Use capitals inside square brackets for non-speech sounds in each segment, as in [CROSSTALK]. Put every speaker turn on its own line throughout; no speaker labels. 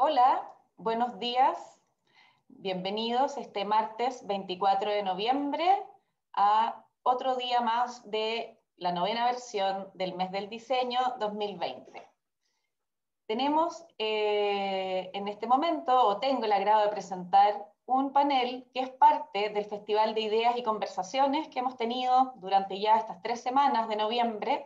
Hola, buenos días. Bienvenidos este martes 24 de noviembre a otro día más de la novena versión del mes del diseño 2020. Tenemos eh, en este momento, o tengo el agrado de presentar un panel que es parte del Festival de Ideas y Conversaciones que hemos tenido durante ya estas tres semanas de noviembre,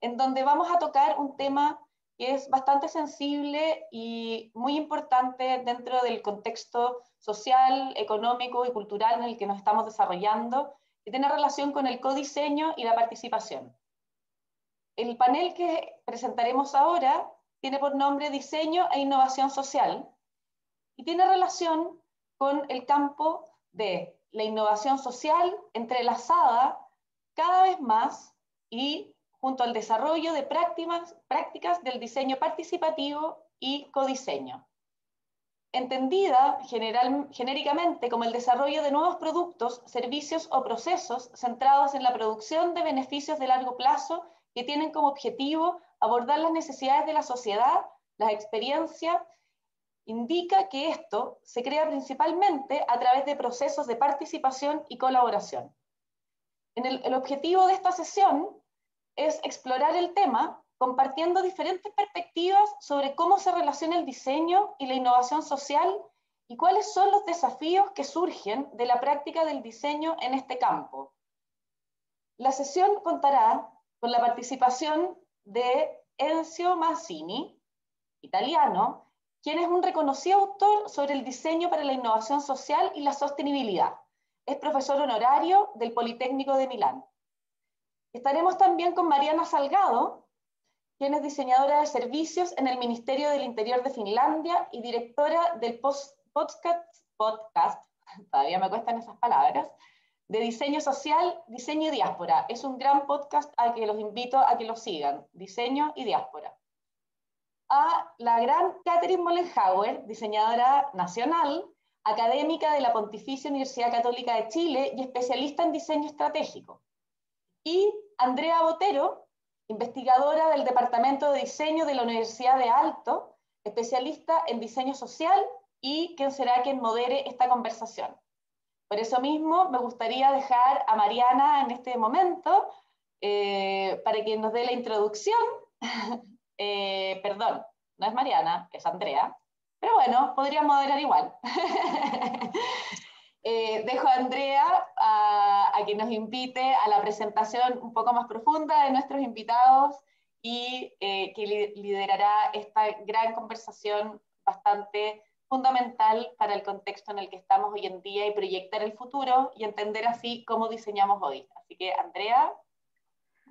en donde vamos a tocar un tema es bastante sensible y muy importante dentro del contexto social, económico y cultural en el que nos estamos desarrollando, y tiene relación con el codiseño y la participación. El panel que presentaremos ahora tiene por nombre Diseño e Innovación Social y tiene relación con el campo de la innovación social entrelazada cada vez más y junto al desarrollo de prácticas, del diseño participativo y codiseño. Entendida general, genéricamente como el desarrollo de nuevos productos, servicios o procesos centrados en la producción de beneficios de largo plazo que tienen como objetivo abordar las necesidades de la sociedad, La experiencia indica que esto se crea principalmente a través de procesos de participación y colaboración. En el, objetivo de esta sesión es explorar el tema compartiendo diferentes perspectivas sobre cómo se relaciona el diseño y la innovación social y cuáles son los desafíos que surgen de la práctica del diseño en este campo. La sesión contará con la participación de Enzo Mazzini, italiano, quien es un reconocido autor sobre el diseño para la innovación social y la sostenibilidad. Es profesor honorario del Politécnico de Milán. Estaremos también con Mariana Salgado, quien es diseñadora de servicios en el Ministerio del Interior de Finlandia y directora del podcast, podcast, [LAUGHS] todavía me cuestan esas palabras, de diseño social, diseño y diáspora. Es un gran podcast al que los invito a que lo sigan, diseño y diáspora. A la gran Catherine Mollenhauer, diseñadora nacional, académica de la Pontificia Universidad Católica de Chile y especialista en diseño estratégico. Y Andrea Botero, investigadora del Departamento de Diseño de la Universidad de Alto, especialista en diseño social y quien será quien modere esta conversación. Por eso mismo me gustaría dejar a Mariana en este momento eh, para que nos dé la introducción. [LAUGHS] Eh, perdón, no es Mariana, es Andrea, pero bueno, podría moderar igual. [LAUGHS] Eh, dejo a Andrea a, que nos invite a la presentación un poco más profunda de nuestros invitados y eh, que liderará esta gran conversación bastante fundamental para el contexto en el que estamos hoy en día y proyectar el futuro y entender así cómo diseñamos hoy. Así que, Andrea,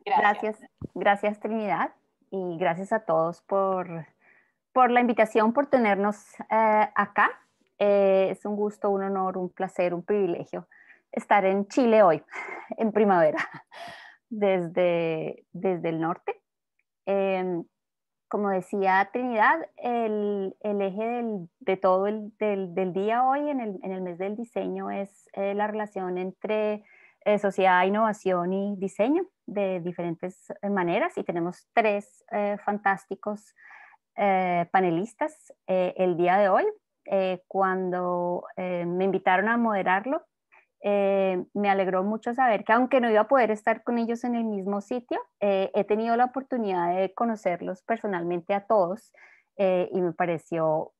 gracias. Gracias, Trinidad y gracias a todos por, la invitación, por tenernos eh, acá eh, es un gusto, un honor, un placer, un privilegio estar en Chile hoy, [LAUGHS] en primavera, [LAUGHS] desde, desde el norte. Em, como decía Trinidad, el, eje del, de todo el del, día hoy en el, mes del diseño es eh, la relación entre eh, sociedad, innovación y diseño de diferentes maneras y tenemos tres fantásticos panelistas el día de hoy. Eh, cuando eh, me invitaron a moderarlo, eh, me alegró mucho saber que aunque no iba a poder estar con ellos en el mismo sitio, he tenido la oportunidad de conocerlos personalmente a todos y me pareció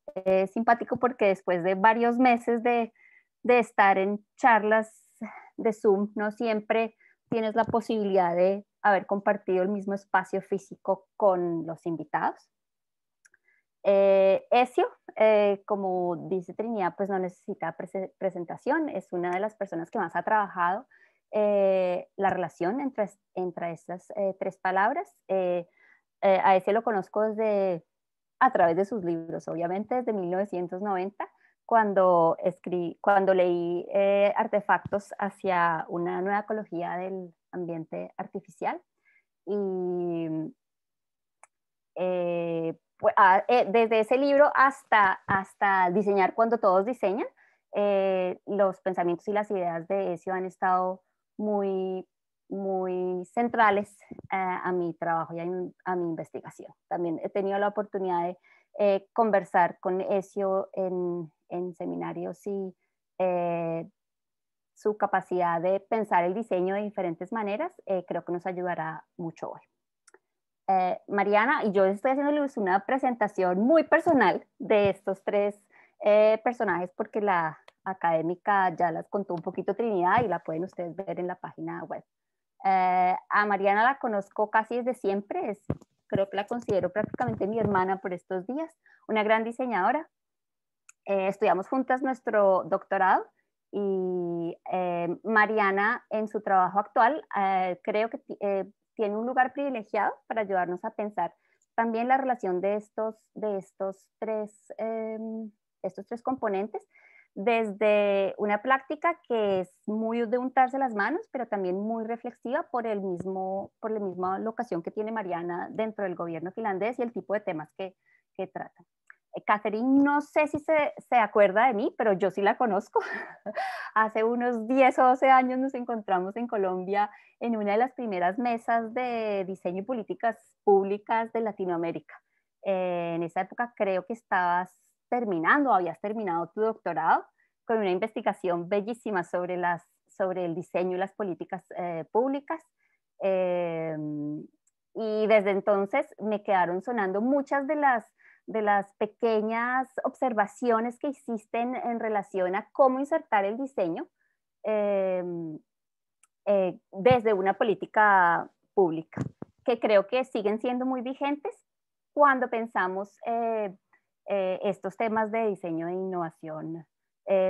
simpático porque después de varios meses de estar en charlas de Zoom, no siempre tienes la posibilidad de haber compartido el mismo espacio físico con los invitados. Eh, eh, como dice Trinidad, pues no necesita presentación, es una de las personas que más ha trabajado eh, la relación entre, entre estas eh, tres palabras. a Ezio lo conozco desde, a través de sus libros, obviamente desde 1990, cuando, cuando leí Artefactos hacia una nueva ecología del ambiente artificial. Y pues, ah, eh, desde ese libro hasta, hasta diseñar cuando todos diseñan, eh, los pensamientos y las ideas de Esio han estado muy, muy centrales eh, a mi trabajo y a mi, investigación. También he tenido la oportunidad de conversar con Esio en seminarios y su capacidad de pensar el diseño de diferentes maneras creo que nos ayudará mucho hoy. Eh, Mariana y yo estoy haciéndoles una presentación muy personal de estos tres eh, personajes porque la académica ya las contó un poquito Trinidad y la pueden ustedes ver en la página web. Eh, a Mariana la conozco casi desde siempre, creo que la considero prácticamente mi hermana por estos días, una gran diseñadora. estudiamos juntas nuestro doctorado y Mariana en su trabajo actual creo que tiene un lugar privilegiado para ayudarnos a pensar también la relación de estos, de estos, tres, em, estos tres componentes desde una práctica que es muy de untarse las manos, pero también muy reflexiva por, el mismo, por la misma locación que tiene Mariana dentro del gobierno finlandés y el tipo de temas que, que trata. Eh, Catherine, no sé si se, acuerda de mí, pero yo sí la conozco. [LAUGHS] Hace unos 10 o 12 años nos encontramos en Colombia en una de las primeras mesas de diseño y políticas públicas de Latinoamérica. Eh, en esa época creo que estabas terminando, habías terminado tu doctorado con una investigación bellísima sobre, las, sobre el diseño y las políticas eh, públicas. Em, y desde entonces me quedaron sonando muchas de las de las pequeñas observaciones que existen en, relación a cómo insertar el diseño em, eh, desde una política pública, que creo que siguen siendo muy vigentes cuando pensamos eh, eh, estos temas de diseño e innovación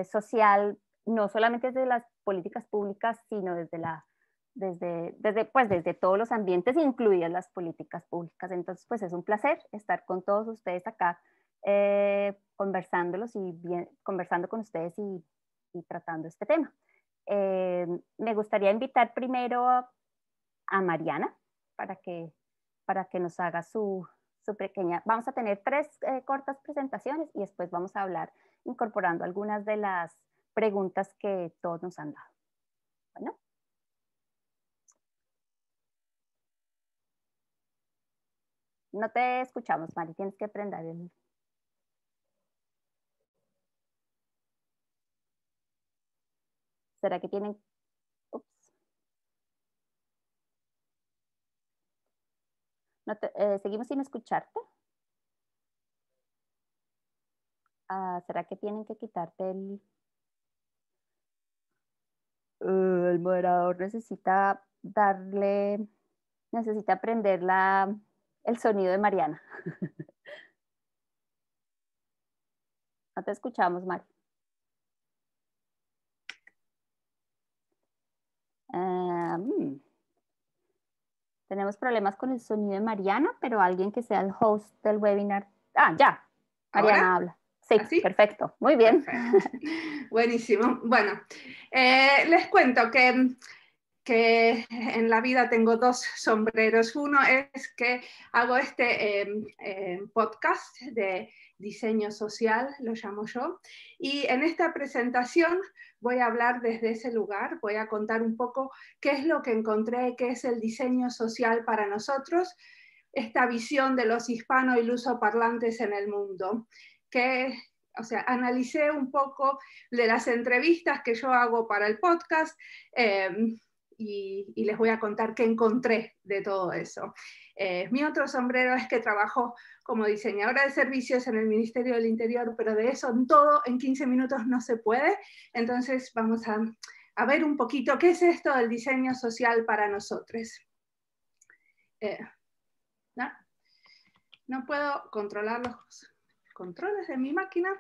social, no solamente desde las políticas públicas, sino desde la desde, pues, desde todos los ambientes, incluidas las políticas públicas. Entonces, pues es un placer estar con todos ustedes acá, eh, conversándolos y bien, conversando con ustedes y, tratando este tema. Eh, me gustaría invitar primero a, Mariana para que, para que nos haga su, su pequeña. Vamos a tener tres eh, cortas presentaciones y después vamos a hablar incorporando algunas de las preguntas que todos nos han dado. Bueno. No te escuchamos, Mari, tienes que prender el... ¿Será que tienen... Ups. Eh, ¿Seguimos sin escucharte? Ah, ¿Será que tienen que quitarte el... el moderador necesita darle... Necesita prender la el sonido de Mariana. [LAUGHS] No te escuchamos, Mari. Ah, mm. tenemos problemas con el sonido de Mariana, pero alguien que sea el host del webinar. Ah, ya. Mariana habla. ¿Ah, sí, perfecto. Muy bien.
Buenísimo.
Bueno, eh, les cuento
que que en la vida tengo dos sombreros. Uno es que hago este em, em, podcast de diseño social, lo llamo yo, y en esta presentación voy a hablar desde ese lugar, voy a contar un poco qué es lo que encontré, qué es el diseño social para nosotros, esta visión de los hispano y lusoparlantes en el mundo, que o sea, analicé un poco de las entrevistas que yo hago para el podcast, em, y, les voy a contar qué encontré de todo eso. Eh, mi otro sombrero es que trabajo como diseñadora de servicios en el Ministerio del Interior, pero de eso en todo en 15 minutos no se puede. Entonces vamos a, ver un poquito qué es esto del diseño social para nosotros. Eh, ¿no? no puedo controlar los controles de mi máquina.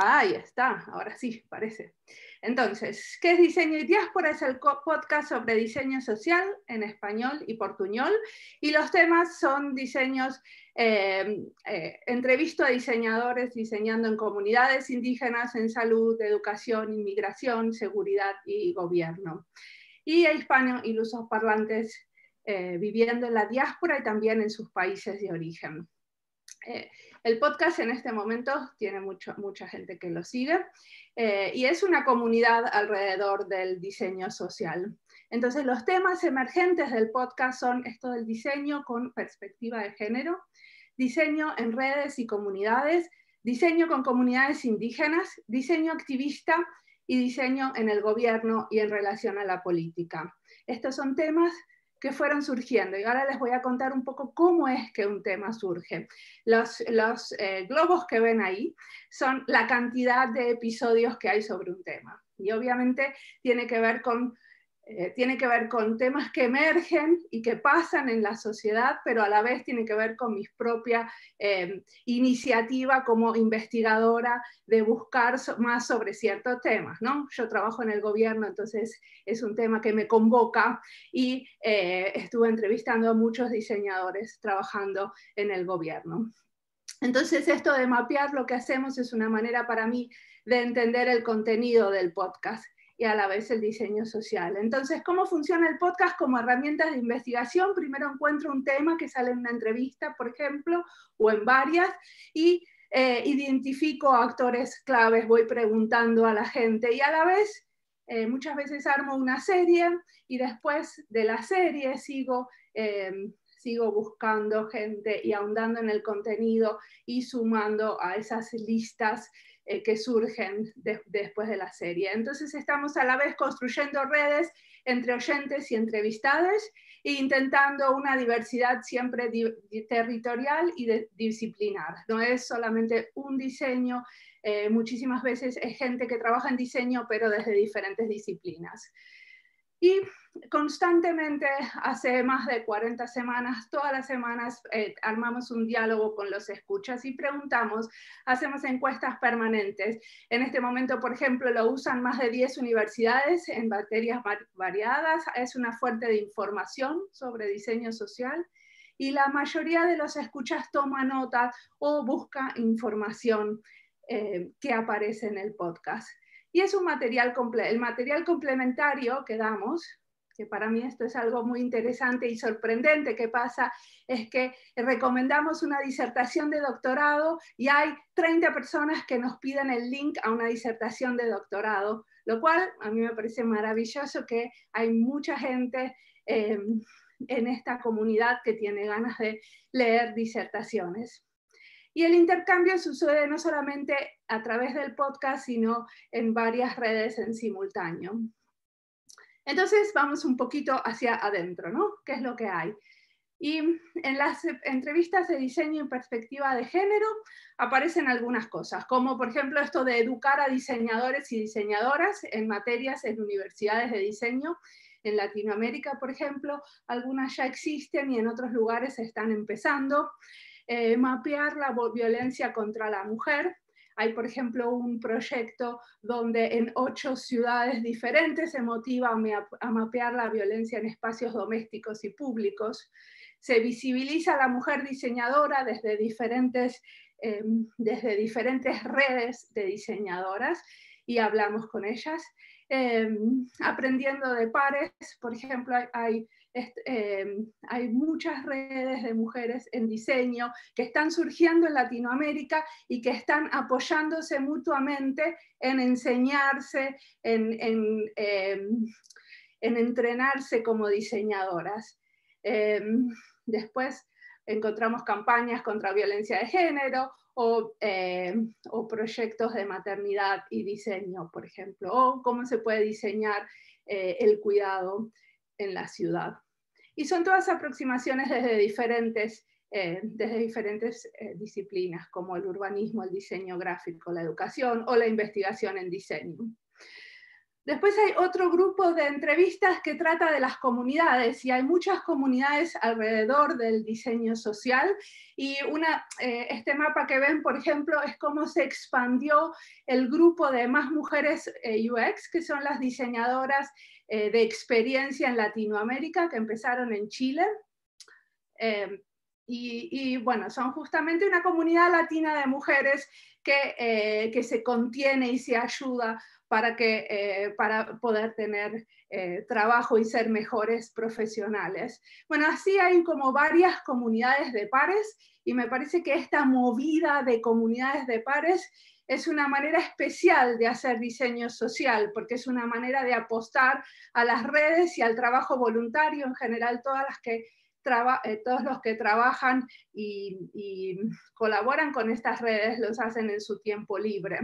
Ah, ya está, ahora sí, parece. Entonces, ¿qué es Diseño y Diáspora? Es el podcast sobre diseño social en español y portuñol. Y los temas son diseños, eh, eh, entrevisto a diseñadores diseñando en comunidades indígenas, en salud, educación, inmigración, seguridad y gobierno. Y a hispano y lusos parlantes eh, viviendo en la diáspora y también en sus países de origen. Eh, el podcast en este momento tiene mucha gente que lo sigue eh, y es una comunidad alrededor del diseño social. Entonces, los temas emergentes del podcast son esto del diseño con perspectiva de género, diseño en redes y comunidades, diseño con comunidades indígenas, diseño activista y diseño en el gobierno y en relación a la política. Estos son temas que fueron surgiendo. Y ahora les voy a contar un poco cómo es que un tema surge. Los, eh, globos que ven ahí son la cantidad de episodios que hay sobre un tema. Y obviamente tiene que ver con eh, tiene que ver con temas que emergen y que pasan en la sociedad, pero a la vez tiene que ver con mi propia em, iniciativa como investigadora de buscar más sobre ciertos temas. ¿no? Yo trabajo en el gobierno, entonces es un tema que me convoca y eh, estuve entrevistando a muchos diseñadores trabajando en el gobierno. Entonces esto de mapear lo que hacemos es una manera para mí de entender el contenido del podcast y a la vez el diseño social. Entonces, ¿cómo funciona el podcast como herramientas de investigación? Primero encuentro un tema que sale en una entrevista, por ejemplo, o en varias, y eh, identifico actores claves, voy preguntando a la gente y a la vez... Eh, muchas veces armo una serie y después de la serie sigo em, sigo buscando gente y ahondando en el contenido y sumando a esas listas eh, que surgen después de la serie. Entonces estamos a la vez construyendo redes entre oyentes y entrevistados e intentando una diversidad siempre territorial y disciplinar. No es solamente un diseño, eh, muchísimas veces es gente que trabaja en diseño pero desde diferentes disciplinas. Y constantemente, hace más de 40 semanas, todas las semanas eh, armamos un diálogo con los escuchas y preguntamos, hacemos encuestas permanentes. En este momento, por ejemplo, lo usan más de 10 universidades en materias variadas, es una fuente de información sobre diseño social y la mayoría de los escuchas toma nota o busca información eh, que aparece en el podcast. Y es un material, el material complementario que damos que para mí esto es algo muy interesante y sorprendente que pasa, es que recomendamos una disertación de doctorado y hay 30 personas que nos piden el link a una disertación de doctorado, lo cual a mí me parece maravilloso que hay mucha gente em, en esta comunidad que tiene ganas de leer disertaciones. Y el intercambio sucede no solamente a través del podcast, sino en varias redes en simultáneo. Entonces vamos un poquito hacia adentro, ¿no? ¿Qué es lo que hay? Y en las entrevistas de diseño y perspectiva de género aparecen algunas cosas, como por ejemplo esto de educar a diseñadores y diseñadoras en materias en universidades de diseño. En Latinoamérica, por ejemplo, algunas ya existen y en otros lugares están empezando. Eh, mapear la violencia contra la mujer, hay, por ejemplo, un proyecto donde en ocho ciudades diferentes se motiva a mapear la violencia en espacios domésticos y públicos. Se visibiliza a la mujer diseñadora desde diferentes, eh, desde diferentes redes de diseñadoras y hablamos con ellas. Eh, aprendiendo de pares, por ejemplo, hay, eh, hay muchas redes de mujeres en diseño que están surgiendo en Latinoamérica y que están apoyándose mutuamente en enseñarse, en, em, entrenarse como diseñadoras. Em, después encontramos campañas contra violencia de género em, o, proyectos de maternidad y diseño, por ejemplo, o cómo se puede diseñar eh, el cuidado en la ciudad. Y son todas aproximaciones desde diferentes, eh, desde diferentes eh, disciplinas, como el urbanismo, el diseño gráfico, la educación o la investigación en diseño. Después hay otro grupo de entrevistas que trata de las comunidades y hay muchas comunidades alrededor del diseño social y una, eh, este mapa que ven, por ejemplo, es cómo se expandió el grupo de más mujeres UX, que son las diseñadoras eh, de experiencia en Latinoamérica que empezaron en Chile. Em, y, bueno, son justamente una comunidad latina de mujeres que, eh, se contiene y se ayuda para, que, eh, para poder tener trabajo y ser mejores profesionales. Bueno, así hay como varias comunidades de pares y me parece que esta movida de comunidades de pares es una manera especial de hacer diseño social, porque es una manera de apostar a las redes y al trabajo voluntario en general, todas las que eh, todos los que trabajan y, colaboran con estas redes los hacen en su tiempo libre.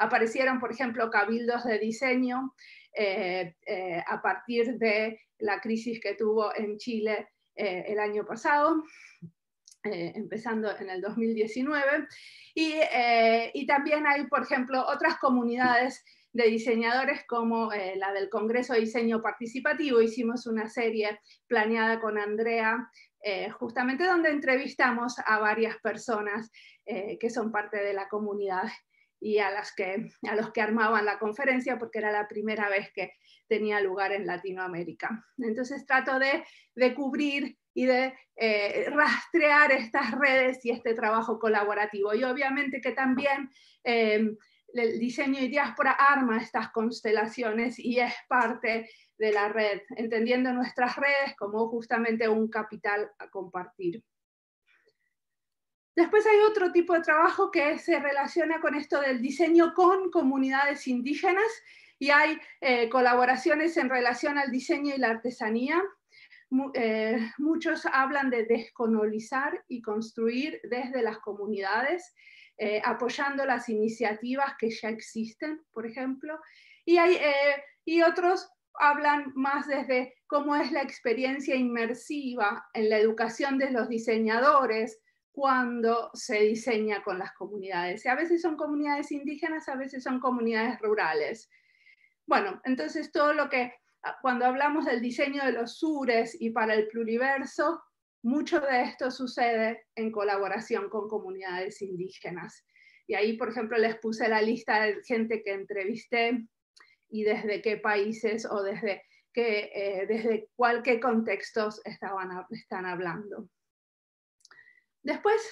Aparecieron, por ejemplo, cabildos de diseño eh, eh, a partir de la crisis que tuvo en Chile el año pasado eh, empezando en el 2019. Eh, y, también hay, por ejemplo, otras comunidades de diseñadores como eh, la del Congreso de Diseño Participativo. Hicimos una serie planeada con Andrea, justamente donde entrevistamos a varias personas que son parte de la comunidad y a, las que, a los que armaban la conferencia, porque era la primera vez que tenía lugar en Latinoamérica. Entonces trato de, de cubrir y de eh, rastrear estas redes y este trabajo colaborativo. Y obviamente que también em, el diseño y diáspora arma estas constelaciones y es parte de la red, entendiendo nuestras redes como justamente un capital a compartir. Después hay otro tipo de trabajo que se relaciona con esto del diseño con comunidades indígenas y hay eh, colaboraciones en relación al diseño y la artesanía. Eh, muchos hablan de descolonizar y construir desde las comunidades, eh, apoyando las iniciativas que ya existen, por ejemplo, y, hay, eh, y otros hablan más desde cómo es la experiencia inmersiva en la educación de los diseñadores, cuando se diseña con las comunidades. Y a veces son comunidades indígenas, a veces son comunidades rurales. Bueno, entonces todo lo que Ah, cuando hablamos del diseño de los sures y para el pluriverso, mucho de esto sucede en colaboración con comunidades indígenas. Y ahí, por ejemplo, les puse la lista de gente que entrevisté y desde qué países o desde, qué, eh, desde cuál, qué contextos están hablando. Después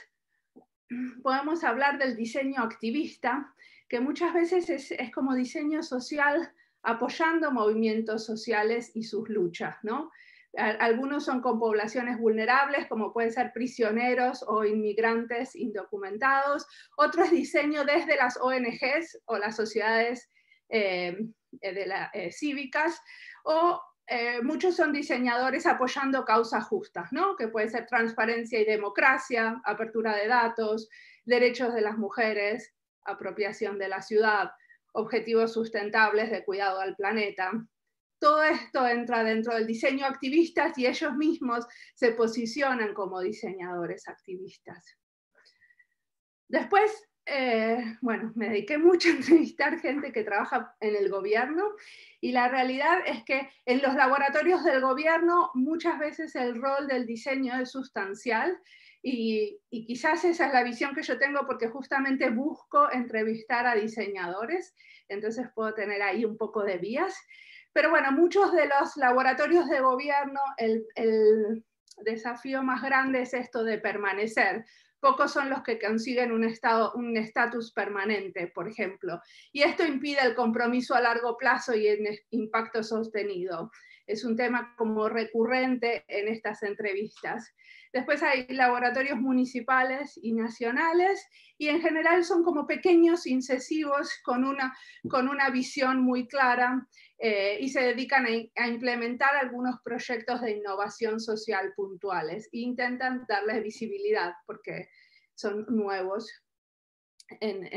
podemos hablar del diseño activista, que muchas veces es como diseño social apoyando movimientos sociales y sus luchas, ¿no? Algunos son con poblaciones vulnerables, como pueden ser prisioneros o inmigrantes indocumentados. Otro es diseño desde las ONGs o las sociedades eh, eh, eh, cívicas. O muchos son diseñadores apoyando causas justas, ¿no? que puede ser transparencia y democracia, apertura de datos, derechos de las mujeres, apropiación de la ciudad, objetivos sustentables de cuidado al planeta. Todo esto entra dentro del diseño activistas y ellos mismos se posicionan como diseñadores activistas. Después, eh, bueno, me dediqué mucho a entrevistar gente que trabaja en el gobierno y la realidad es que en los laboratorios del gobierno muchas veces el rol del diseño es sustancial y, quizás esa es la visión que yo tengo porque justamente busco entrevistar a diseñadores, entonces puedo tener ahí un poco de vías. Pero bueno, muchos de los laboratorios de gobierno, el, desafío más grande es esto de permanecer. Pocos son los que consiguen un estado, un estatus permanente, por ejemplo. Y esto impide el compromiso a largo plazo y el impacto sostenido es un tema como recurrente en estas entrevistas. Después hay laboratorios municipales y nacionales y en general son como pequeños incesivos con una, visión muy clara eh, y se dedican a, implementar algunos proyectos de innovación social puntuales e intentan darles visibilidad porque son nuevos en,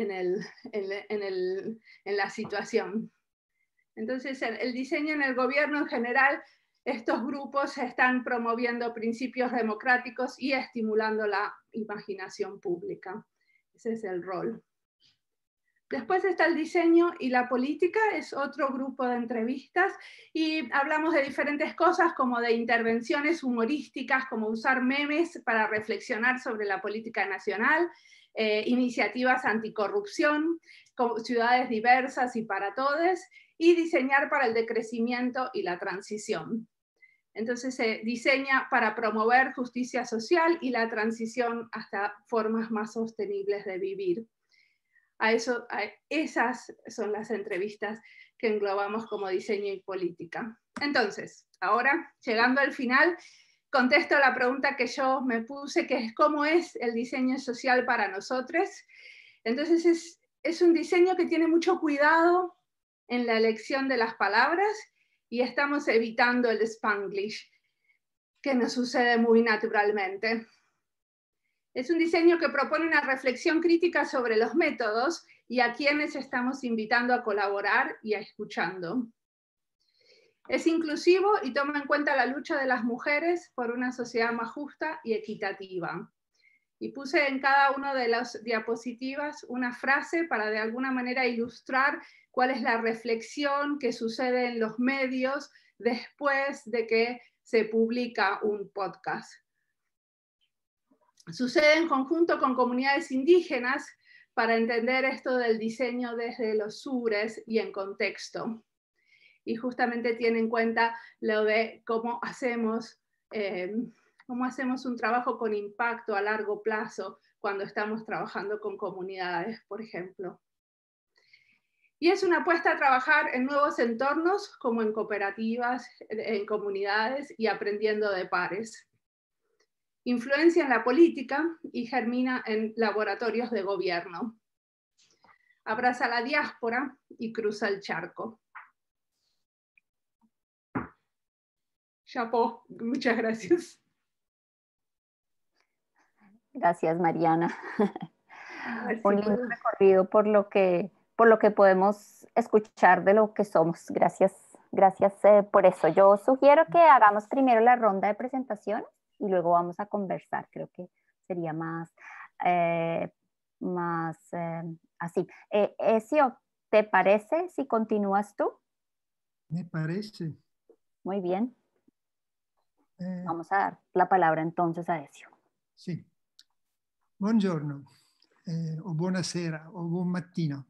la situación. Entonces, el, diseño en el gobierno en general, estos grupos están promoviendo principios democráticos y estimulando la imaginación pública. Ese es el rol. Después está el diseño y la política, es otro grupo de entrevistas y hablamos de diferentes cosas como de intervenciones humorísticas, como usar memes para reflexionar sobre la política nacional, eh, iniciativas anticorrupción, ciudades diversas y para todos, y diseñar para el decrecimiento y la transición. Entonces se diseña para promover justicia social y la transición hasta formas más sostenibles de vivir. A eso, esas son las entrevistas que englobamos como diseño y política. Entonces, ahora, llegando al final, contesto la pregunta que yo me puse, que es cómo es el diseño social para nosotros. Entonces, es, es un diseño que tiene mucho cuidado en la elección de las palabras y estamos evitando el spanglish, que nos sucede muy naturalmente. Es un diseño que propone una reflexión crítica sobre los métodos y a quienes estamos invitando a colaborar y a escuchando. Es inclusivo y toma en cuenta la lucha de las mujeres por una sociedad más justa y equitativa y puse en cada una de las diapositivas una frase para de alguna manera ilustrar cuál es la reflexión que sucede en los medios después de que se publica un podcast. Sucede en conjunto con comunidades indígenas para entender esto del diseño desde los sures y en contexto. Y justamente tiene en cuenta lo de cómo hacemos eh, cómo hacemos un trabajo con impacto a largo plazo cuando estamos trabajando con comunidades, por ejemplo. Y es una apuesta a trabajar en nuevos entornos, como en cooperativas, en comunidades y aprendiendo de pares. Influencia en la política y germina en laboratorios de gobierno. Abraza la diáspora y cruza el charco. Chapo, muchas gracias.
Gracias, Mariana. Gracias. [LAUGHS] Un lindo recorrido por lo que por lo que podemos escuchar de lo que somos. Gracias, gracias eh, por eso. Yo sugiero que hagamos primero la ronda de presentación y luego vamos a conversar. Creo que sería más, eh, más eh, así. Ezio, ¿te parece si continúas tú?
Me parece.
Muy bien. Vamos a dar la palabra entonces a Ezio.
Sí. Buongiorno, eh, o buonasera, o buon mattino.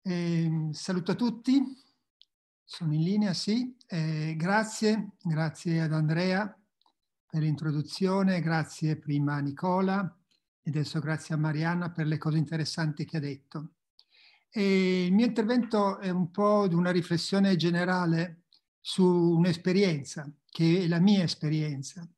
Eh, saluto a tutti, sono in linea, sì. Eh, grazie, grazie ad Andrea per l'introduzione, grazie prima a Nicola e adesso grazie a Marianna per le cose interessanti che ha detto. E il mio intervento è un po' di una riflessione generale su un'esperienza, che è la mia esperienza,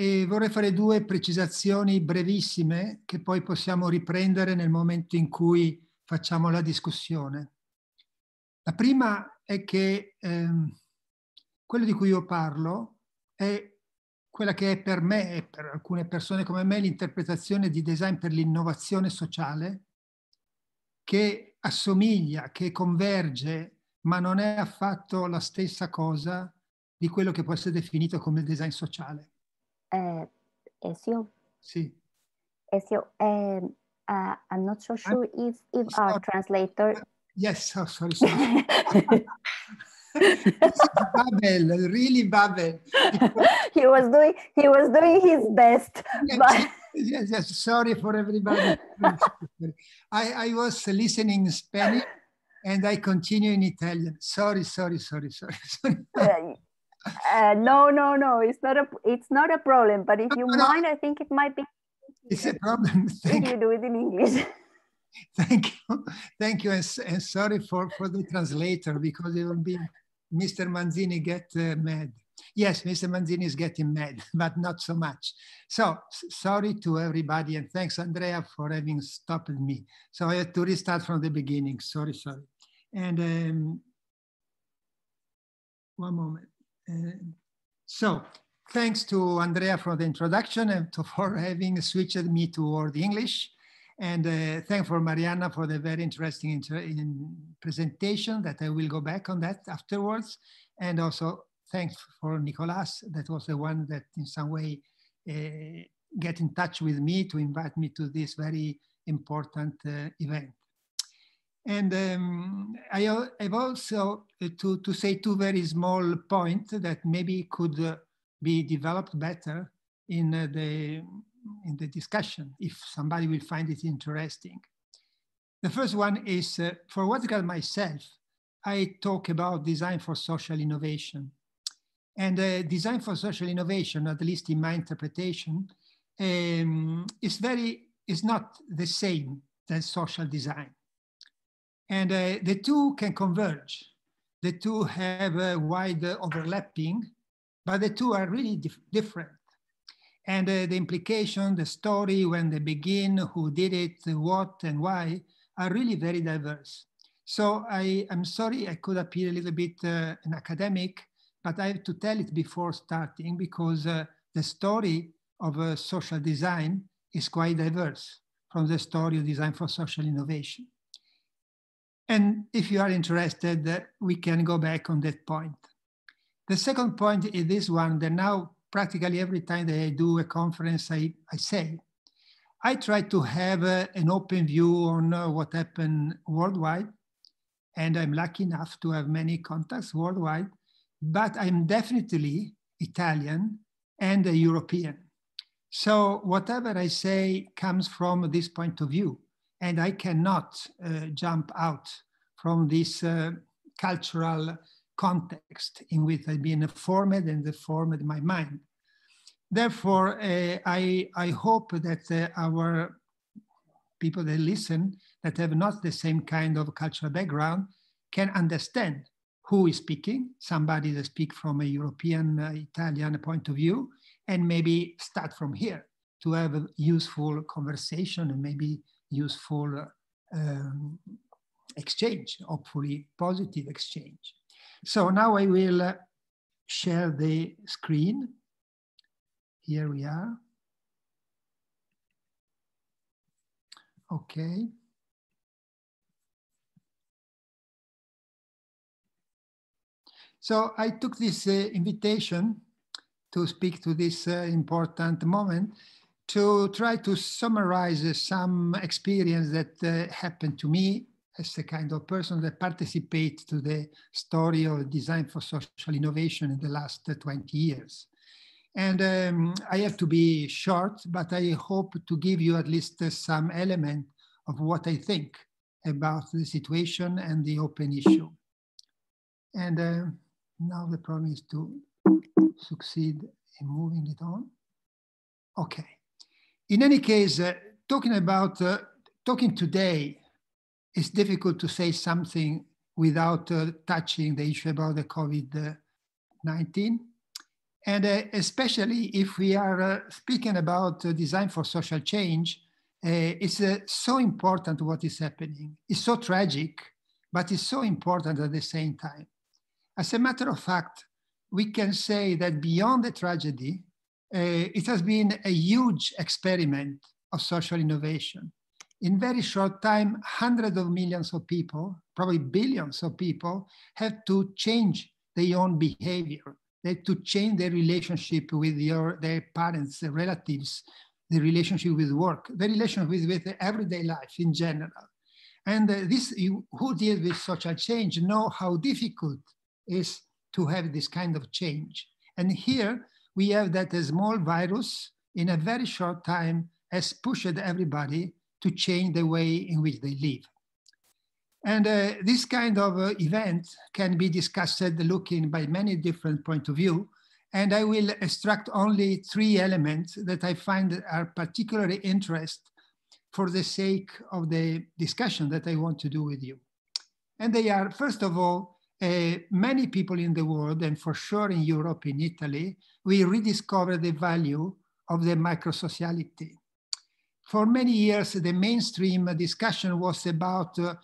e vorrei fare due precisazioni brevissime che poi possiamo riprendere nel momento in cui facciamo la discussione. La prima è che ehm, quello di cui io parlo è quella che è per me e per alcune persone come me l'interpretazione di design per l'innovazione sociale che assomiglia, che converge, ma non è affatto la stessa cosa di quello che può essere definito come design sociale.
uh, Ezio. Sí. Ezio, um, uh, I'm not so sure I'm, ah, if, if our translator.
Yes, oh, sorry. sorry. [LAUGHS] Babel, really Babel. he was doing he was doing his best. Yes, but... yes, yes, sorry for everybody. I, I was listening Spanish and I continue in Italian. Sorry, sorry, sorry, sorry, sorry.
Uh, uh, no, no, no. It's not a it's not a problem. But if you no. mind, I think it might be.
It's a problem. [LAUGHS] Thank if you do it in
English. [LAUGHS]
Thank you, thank you, and, and sorry for for the translator because it will be Mr. Manzini get uh, mad. Yes, Mr. Manzini is getting mad, [LAUGHS] but not so much. So sorry to everybody, and thanks Andrea for having stopped me. So I had to restart from the beginning. Sorry, sorry. And um, one moment so thanks to Andrea for the introduction and to, for having switched me toward English. And uh, thank for Mariana for the very interesting inter in presentation that I will go back on that afterwards. And also thanks for Nicolas, that was the one that in some way uh, get in touch with me to invite me to this very important uh, event. And um, I have also uh, to, to say two very small points that maybe could uh, be developed better in uh, the in the discussion if somebody will find it interesting. The first one is uh, for what got myself, I talk about design for social innovation. And uh, design for social innovation, at least in my interpretation, um, is very is not the same than social design. And uh, the two can converge. The two have a wide overlapping, but the two are really dif different. And uh, the implication, the story, when they begin, who did it, what and why, are really very diverse. So I, am sorry I could appear a little bit uh, an academic, but I have to tell it before starting because uh, the story of uh, social design is quite diverse from the story of design for social innovation. And if you are interested, uh, we can go back on that point. The second point is this one that now practically every time that I do a conference, I, I say, I try to have uh, an open view on uh, what happened worldwide. And I'm lucky enough to have many contacts worldwide, but I'm definitely Italian and a European. So whatever I say comes from this point of view and I cannot uh, jump out from this uh, cultural context in which I've been formed and formed my mind. Therefore, uh, I, I hope that our people that listen that have not the same kind of cultural background can understand who is speaking, somebody that speaks from a European, uh, Italian point of view, and maybe start from here to have a useful conversation and maybe useful um, exchange, hopefully positive exchange. So now I will uh, share the screen. Here we are. Okay. So I took this uh, invitation to speak to this uh, important moment to try to summarize some experience that uh, happened to me as the kind of person that participates to the story of design for social innovation in the last 20 years. And um, I have to be short, but I hope to give you at least some element of what I think about the situation and the open issue. And uh, now the problem is to succeed in moving it on. Okay. In any case, uh, talking about uh, talking today is difficult to say something without uh, touching the issue about the COVID-19. And uh, especially if we are uh, speaking about uh, design for social change, it's so important what is happening. It's so tragic, but it's so important at the same time. As a matter of fact, we can say that beyond the tragedy, uh, it has been a huge experiment of social innovation. In very short time, hundreds of millions of people, probably billions of people, have to change their own behavior. They have to change their relationship with your, their parents, their relatives, the relationship with work, the relationship with, with everyday life in general. And uh, this, you, who deals with social change know how difficult is to have this kind of change. And here, we have that a small virus in a very short time has pushed everybody to change the way in which they live. And uh, this kind of uh, event can be discussed looking by many different point of view. And I will extract only three elements that I find are particularly interest for the sake of the discussion that I want to do with you. And they are, first of all, uh, many people in the world, and for sure in Europe, in Italy, we rediscover the value of the microsociality. For many years, the mainstream discussion was about uh,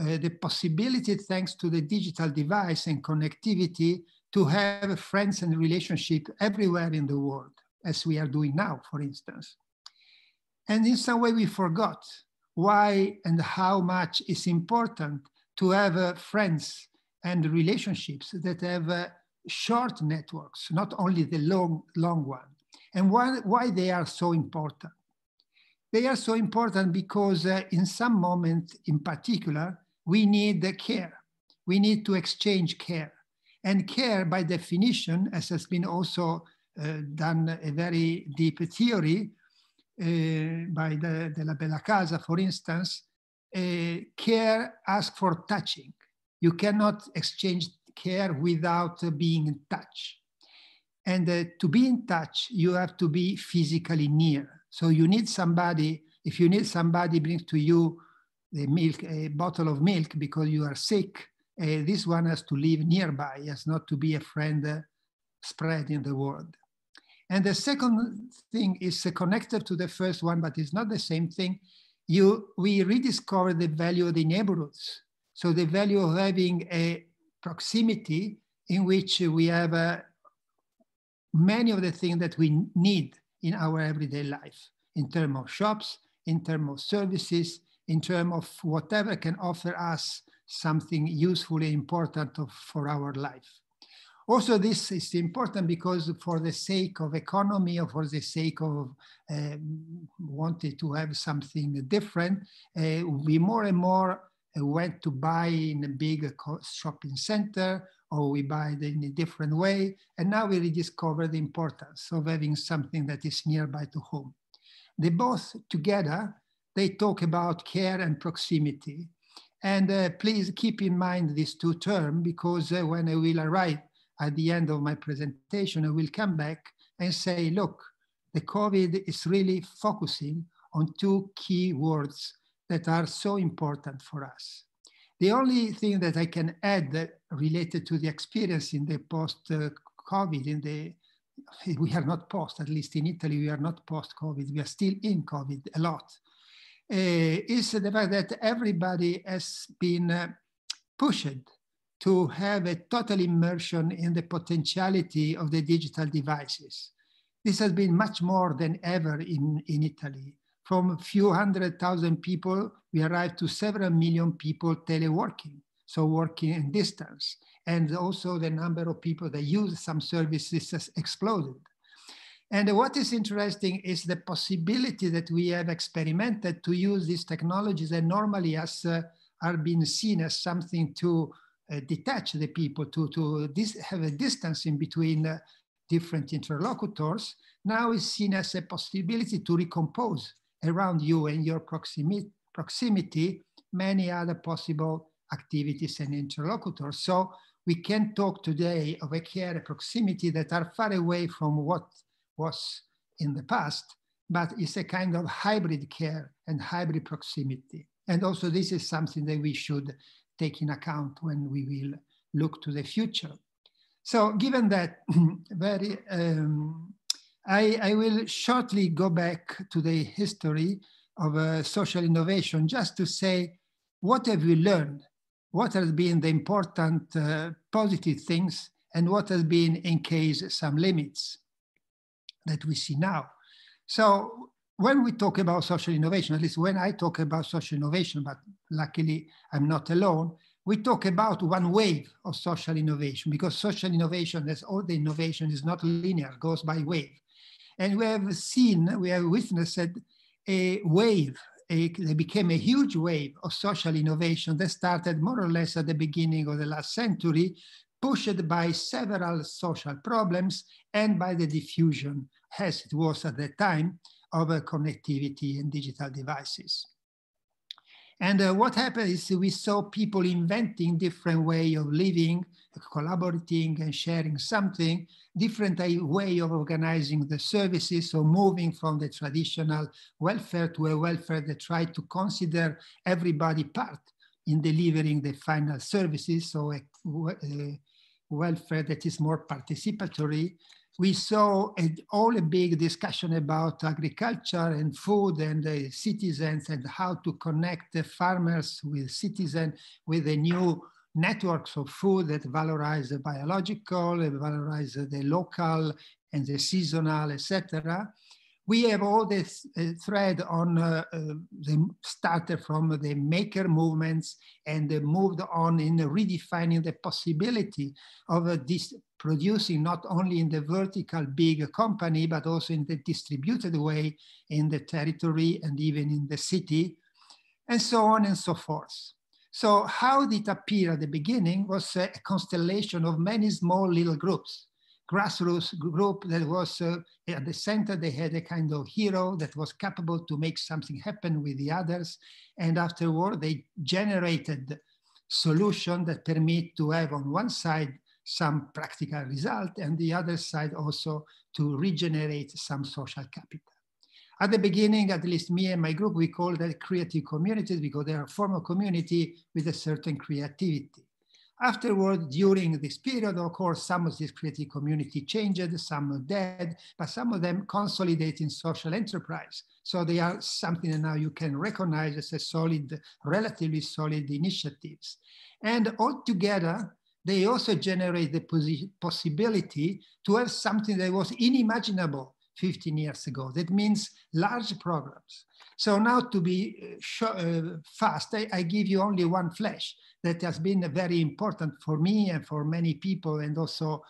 uh, the possibility, thanks to the digital device and connectivity, to have friends and relationship everywhere in the world, as we are doing now, for instance. And in some way, we forgot why and how much is important to have uh, friends and relationships that have uh, short networks, not only the long, long one. And why, why they are so important? They are so important because uh, in some moment in particular, we need the care. We need to exchange care. And care by definition, as has been also uh, done a very deep theory uh, by the, la Bella Casa, for instance, uh, care asks for touching you cannot exchange care without uh, being in touch. And uh, to be in touch, you have to be physically near. So you need somebody, if you need somebody brings to you the milk, a bottle of milk because you are sick, uh, this one has to live nearby, has not to be a friend uh, spread in the world. And the second thing is connected to the first one, but it's not the same thing. You, we rediscover the value of the neighborhoods. So the value of having a proximity in which we have uh, many of the things that we need in our everyday life, in terms of shops, in terms of services, in terms of whatever can offer us something useful and important of, for our life. Also, this is important because for the sake of economy or for the sake of uh, wanting to have something different, uh, we more and more uh, went to buy in a big shopping center or we buy it in a different way. And now we rediscover the importance of having something that is nearby to home. They both together, they talk about care and proximity. And uh, please keep in mind these two terms because uh, when I will arrive at the end of my presentation, I will come back and say, look, the COVID is really focusing on two key words that are so important for us. The only thing that I can add related to the experience in the post-COVID, in the [LAUGHS] we are not post, at least in Italy, we are not post-COVID, we are still in COVID a lot, uh, is the fact that everybody has been uh, pushed to have a total immersion in the potentiality of the digital devices. This has been much more than ever in, in Italy from a few hundred thousand people, we arrived to several million people teleworking, so working in distance. And also the number of people that use some services has exploded. And what is interesting is the possibility that we have experimented to use these technologies that normally as, uh, are being seen as something to uh, detach the people, to, to have a distance in between uh, different interlocutors, now is seen as a possibility to recompose around you and your proximity, proximity many other possible activities and interlocutors. So we can talk today of a care proximity that are far away from what was in the past, but it's a kind of hybrid care and hybrid proximity. And also this is something that we should take in account when we will look to the future. So given that [CLEARS THROAT] very um, I, I will shortly go back to the history of uh, social innovation just to say, what have we learned? What has been the important uh, positive things and what has been in case some limits that we see now. So when we talk about social innovation, at least when I talk about social innovation, but luckily I'm not alone, we talk about one wave of social innovation because social innovation, as all the innovation, is not linear, goes by wave. And we have seen, we have witnessed a wave, a, they became a huge wave of social innovation that started more or less at the beginning of the last century, pushed by several social problems and by the diffusion, as it was at that time, of uh, connectivity and digital devices. And uh, what happened is we saw people inventing different way of living, collaborating and sharing something, different uh, way of organizing the services, so moving from the traditional welfare to a welfare that try to consider everybody part in delivering the final services, so a, a uh, welfare that is more participatory. We saw a, all a big discussion about agriculture and food and the citizens and how to connect the farmers with citizens with a new networks of food that valorize the biological, they valorize the local and the seasonal, etc. We have all this uh, thread on uh, uh, the started from the maker movements and moved on in redefining the possibility of this uh, producing not only in the vertical big company, but also in the distributed way in the territory and even in the city, and so on and so forth. So how did it appear at the beginning was a constellation of many small little groups, grassroots group that was uh, at the center. They had a kind of hero that was capable to make something happen with the others. And afterward, they generated solution that permit to have on one side some practical result and the other side also to regenerate some social capital. At the beginning, at least me and my group, we call that creative communities because they are a form of community with a certain creativity. Afterward, during this period, of course, some of this creative community changed, some dead, but some of them consolidate in social enterprise. So they are something that now you can recognize as a solid, relatively solid initiatives. And altogether, they also generate the possibility to have something that was unimaginable 15 years ago. That means large programs. So now to be uh, uh, fast, I, I, give you only one flash that has been very important for me and for many people. And also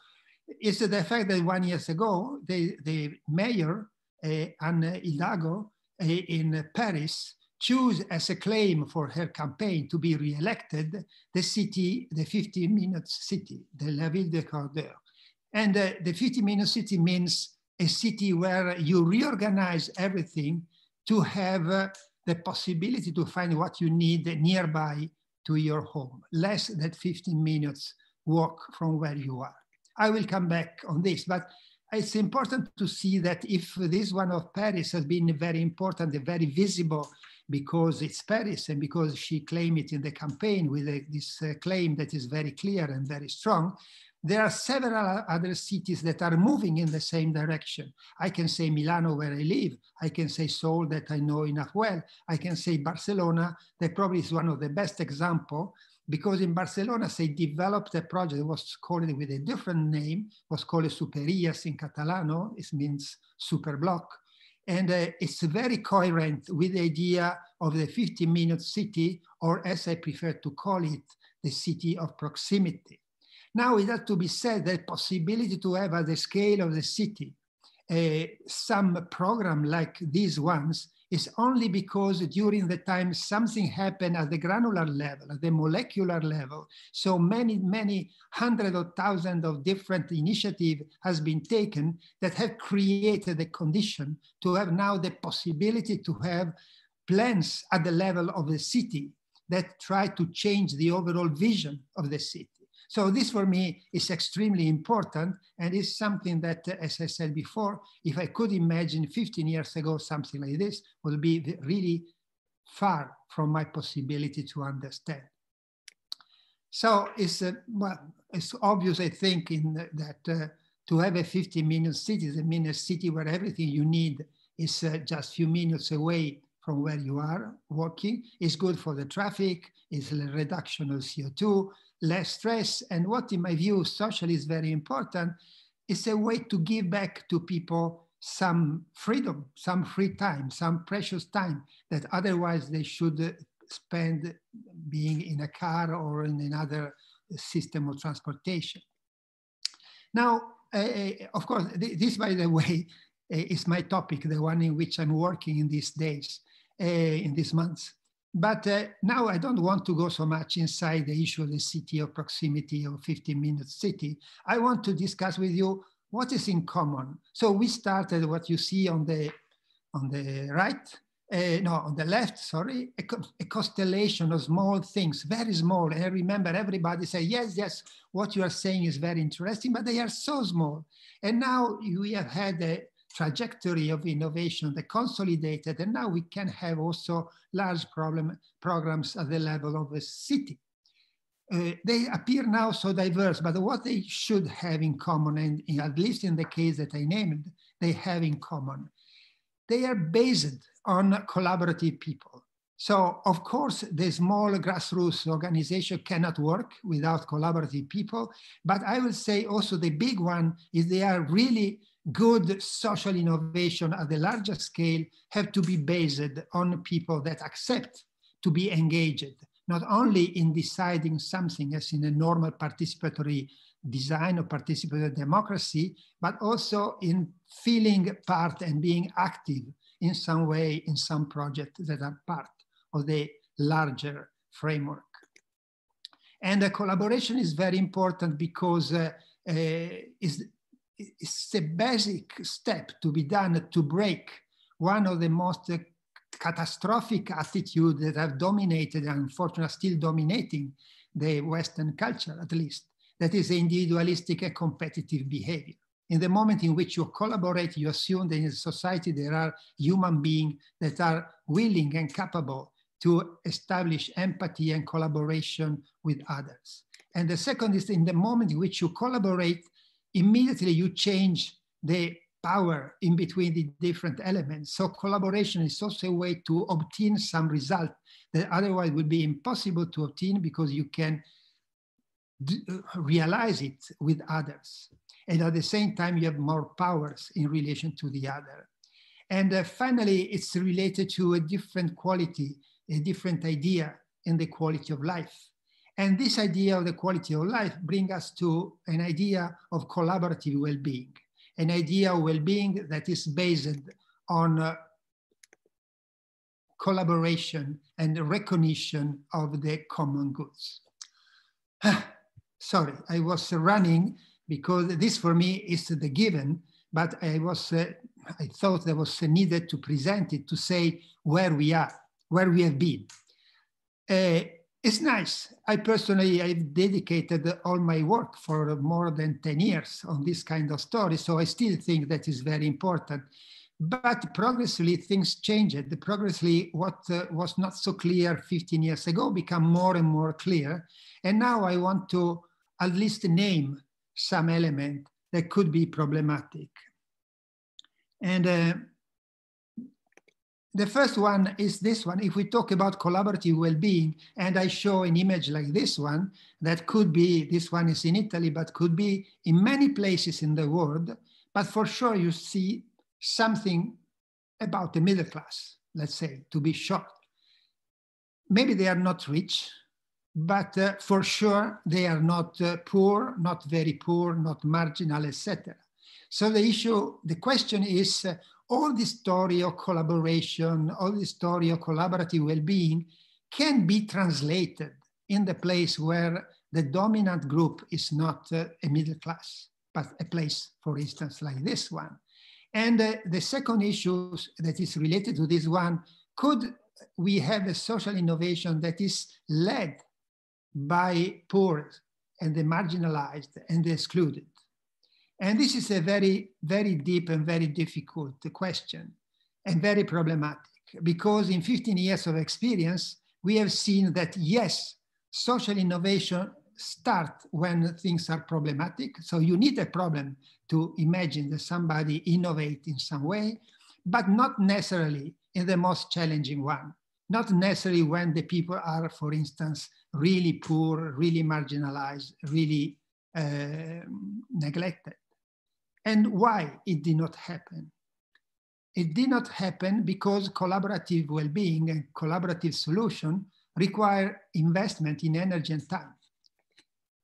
is the fact that one years ago, the, the mayor, uh, Anne Hidalgo, uh, in Paris, choose as a claim for her campaign to be re-elected the city, the 15-minute city, the La Ville de Cordeur. And uh, the 15-minute city means a city where you reorganize everything to have uh, the possibility to find what you need nearby to your home, less than 15 minutes walk from where you are. I will come back on this, but it's important to see that if this one of Paris has been very important and very visible because it's Paris and because she claimed it in the campaign with a, uh, this uh, claim that is very clear and very strong, there are several other cities that are moving in the same direction. I can say Milano, where I live. I can say Seoul, that I know enough well. I can say Barcelona, that probably is one of the best example because in Barcelona, they developed a project that was called with a different name, was called Superias in Catalano, it means super block. And uh, it's very coherent with the idea of the 50 minute city, or as I prefer to call it, the city of proximity. Now it has to be said that possibility to have at the scale of the city uh, some program like these ones is only because during the time something happened at the granular level, at the molecular level. So many, many hundreds of thousands of different initiative has been taken that have created the condition to have now the possibility to have plans at the level of the city that try to change the overall vision of the city. So this for me is extremely important and is something that, uh, as I said before, if I could imagine 15 years ago, something like this would be really far from my possibility to understand. So it's, uh, well, it's obvious, I think, in that uh, to have a 50 million city, a million city where everything you need is uh, just few minutes away from where you are walking. is good for the traffic, is a reduction of CO2, less stress. And what, in my view, socially is very important is a way to give back to people some freedom, some free time, some precious time that otherwise they should uh, spend being in a car or in another system of transportation. Now, uh, of course, this, by the way, eh, is my topic, the one in which I'm working in these days, uh, in these months. But uh, now I don't want to go so much inside the issue of the city or proximity or 15 minute city. I want to discuss with you what is in common. So we started what you see on the, on the right, uh, no, on the left, sorry, a, co a, constellation of small things, very small. And I remember everybody say, yes, yes, what you are saying is very interesting, but they are so small. And now we have had a, trajectory of innovation the consolidated, and now we can have also large problem, programs at the level of a city. Uh, they appear now so diverse, but what they should have in common, and in, at least in the case that I named, they have in common, they are based on collaborative people. So of course, the small grassroots organization cannot work without collaborative people, but I will say also the big one is they are really good social innovation at the larger scale have to be based on people that accept to be engaged, not only in deciding something as in a normal participatory design or participatory democracy, but also in feeling part and being active in some way in some projects that are part of the larger framework. And the collaboration is very important because uh, uh, is it's a basic step to be done to break one of the most catastrophic attitudes that have dominated and unfortunately still dominating the Western culture, at least. That is individualistic and competitive behavior. In the moment in which you collaborate, you assume that in society there are human beings that are willing and capable to establish empathy and collaboration with others. And the second is in the moment in which you collaborate, immediately you change the power in between the different elements. So collaboration is also a way to obtain some result that otherwise would be impossible to obtain because you can uh, realize it with others. And at the same time, you have more powers in relation to the other. And uh, finally, it's related to a different quality, a different idea and the quality of life. And this idea of the quality of life brings us to an idea of collaborative well-being, an idea of well-being that is based on uh, collaboration and recognition of the common goods. [SIGHS] Sorry, I was running because this for me is the given, but I was, uh, I thought there was needed to present it to say where we are, where we have been. Uh, it's nice. I personally, I've dedicated all my work for more than 10 years on this kind of story. So I still think that is very important. But progressively things changed. Progressively what uh, was not so clear 15 years ago become more and more clear. And now I want to at least name some element that could be problematic. And uh, the first one is this one. If we talk about collaborative well-being, and I show an image like this one, that could be, this one is in Italy, but could be in many places in the world, but for sure you see something about the middle class, let's say, to be short. Maybe they are not rich, but uh, for sure they are not uh, poor, not very poor, not marginal, etc. So the issue, the question is, uh, all the story of collaboration, all the story of collaborative well-being can be translated in the place where the dominant group is not uh, a middle class, but a place, for instance, like this one. And uh, the second issue that is related to this one, could we have a social innovation that is led by poor and the marginalized and the excluded? And this is a very, very deep and very difficult question and very problematic because in 15 years of experience, we have seen that yes, social innovation start when things are problematic. So you need a problem to imagine that somebody innovate in some way, but not necessarily in the most challenging one. Not necessarily when the people are, for instance, really poor, really marginalized, really uh, neglected and why it did not happen. It did not happen because collaborative well-being and collaborative solution require investment in energy and time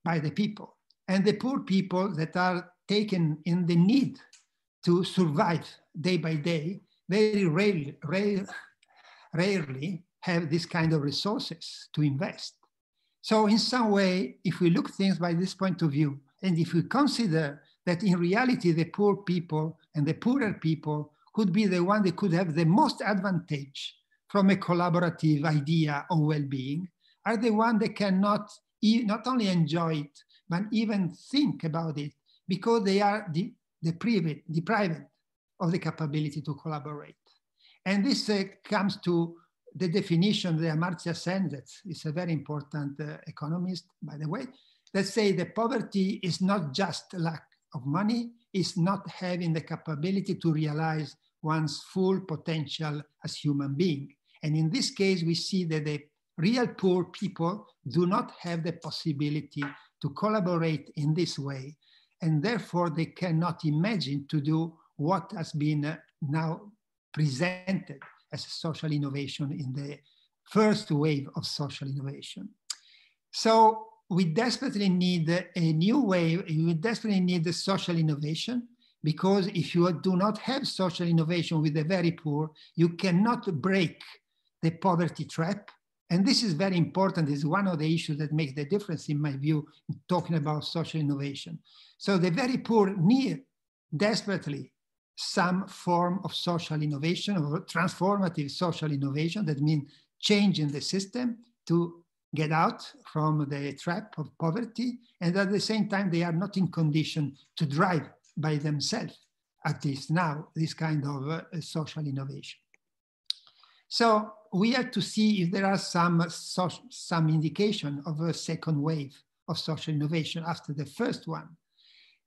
by the people and the poor people that are taken in the need to survive day by day very rarely, rarely, rarely have this kind of resources to invest. So in some way, if we look things by this point of view, and if we consider that in reality, the poor people and the poorer people could be the one that could have the most advantage from a collaborative idea of well-being are the one that cannot e not only enjoy it, but even think about it because they are de deprived, deprived of the capability to collaborate. And this uh, comes to the definition that Amartya Sen, that is a very important uh, economist, by the way, that say that poverty is not just lack of money is not having the capability to realize one's full potential as human being. And in this case, we see that the real poor people do not have the possibility to collaborate in this way. And therefore, they cannot imagine to do what has been uh, now presented as social innovation in the first wave of social innovation. So we desperately need a new way, we desperately need social innovation because if you do not have social innovation with the very poor, you cannot break the poverty trap. And this is very important, is one of the issues that makes the difference in my view, talking about social innovation. So the very poor need desperately some form of social innovation or transformative social innovation that means changing the system to get out from the trap of poverty. And at the same time, they are not in condition to drive by themselves, at least now, this kind of uh, social innovation. So we have to see if there are some, some indication of a second wave of social innovation after the first one.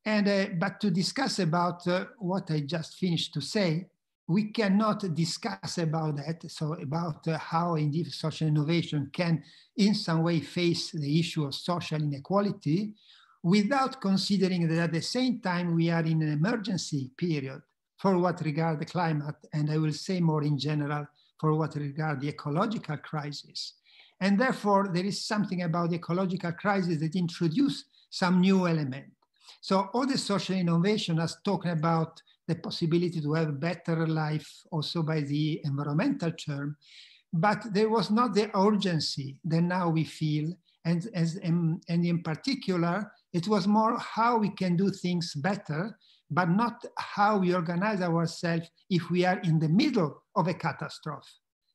And, uh, but to discuss about uh, what I just finished to say, we cannot discuss about that, so about uh, how indeed social innovation can in some way face the issue of social inequality without considering that at the same time we are in an emergency period for what regard the climate, and I will say more in general for what regard the ecological crisis. And therefore, there is something about the ecological crisis that introduce some new element. So all the social innovation has talked about the possibility to have better life also by the environmental term. But there was not the urgency that now we feel. And, as, and in particular, it was more how we can do things better, but not how we organize ourselves if we are in the middle of a catastrophe.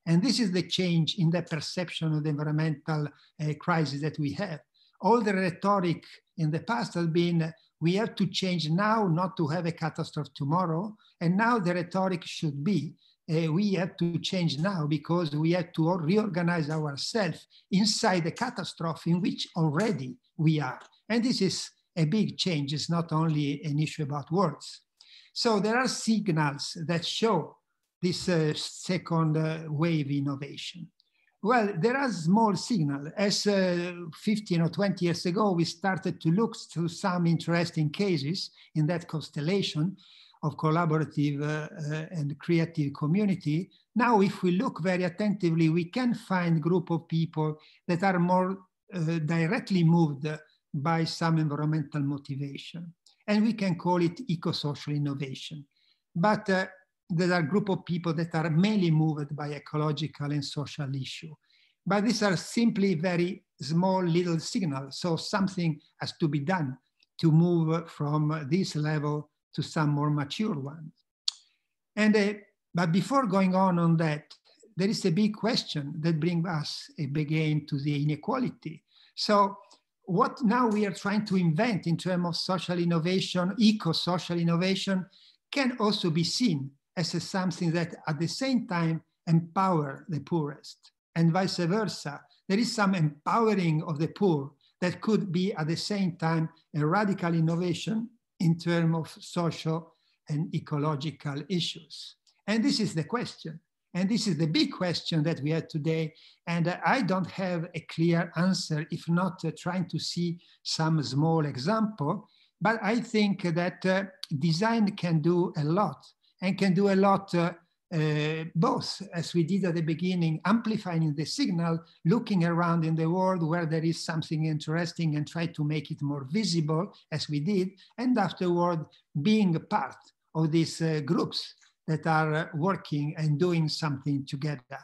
And this is the change in the perception of the environmental uh, crisis that we have. All the rhetoric in the past has been we have to change now not to have a catastrophe tomorrow. And now the rhetoric should be, uh, we have to change now because we have to reorganize ourselves inside the catastrophe in which already we are. And this is a big change. It's not only an issue about words. So there are signals that show this uh, second uh, wave innovation. Well, there are small signal. As uh, 15 or 20 years ago, we started to look to some interesting cases in that constellation of collaborative uh, uh, and creative community. Now, if we look very attentively, we can find group of people that are more uh, directly moved by some environmental motivation. And we can call it eco-social innovation. But uh, there are group of people that are mainly moved by ecological and social issue. But these are simply very small little signals. So something has to be done to move from this level to some more mature ones. And uh, but before going on on that, there is a big question that brings us uh, again to the inequality. So what now we are trying to invent in terms of social innovation, eco-social innovation, can also be seen as something that at the same time empower the poorest and vice versa. There is some empowering of the poor that could be at the same time a radical innovation in terms of social and ecological issues. And this is the question. And this is the big question that we have today. And I don't have a clear answer, if not uh, trying to see some small example. But I think that uh, design can do a lot and can do a lot uh, uh, both, as we did at the beginning, amplifying the signal, looking around in the world where there is something interesting and try to make it more visible, as we did, and afterward being a part of these uh, groups that are uh, working and doing something together.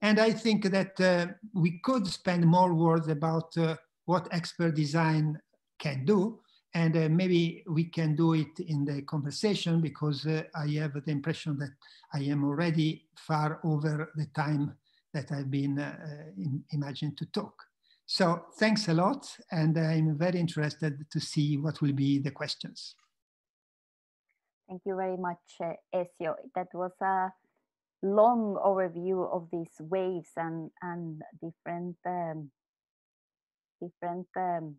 And I think that uh, we could spend more words about uh, what expert design can do, and uh, maybe we can do it in the conversation because uh, I have the impression that I am already far over the time that I've been uh, in, imagined to talk. So thanks a lot. And I'm very interested to see what will be the questions.
Thank you very much, uh, That was a long overview of these waves and, and different, um, different um,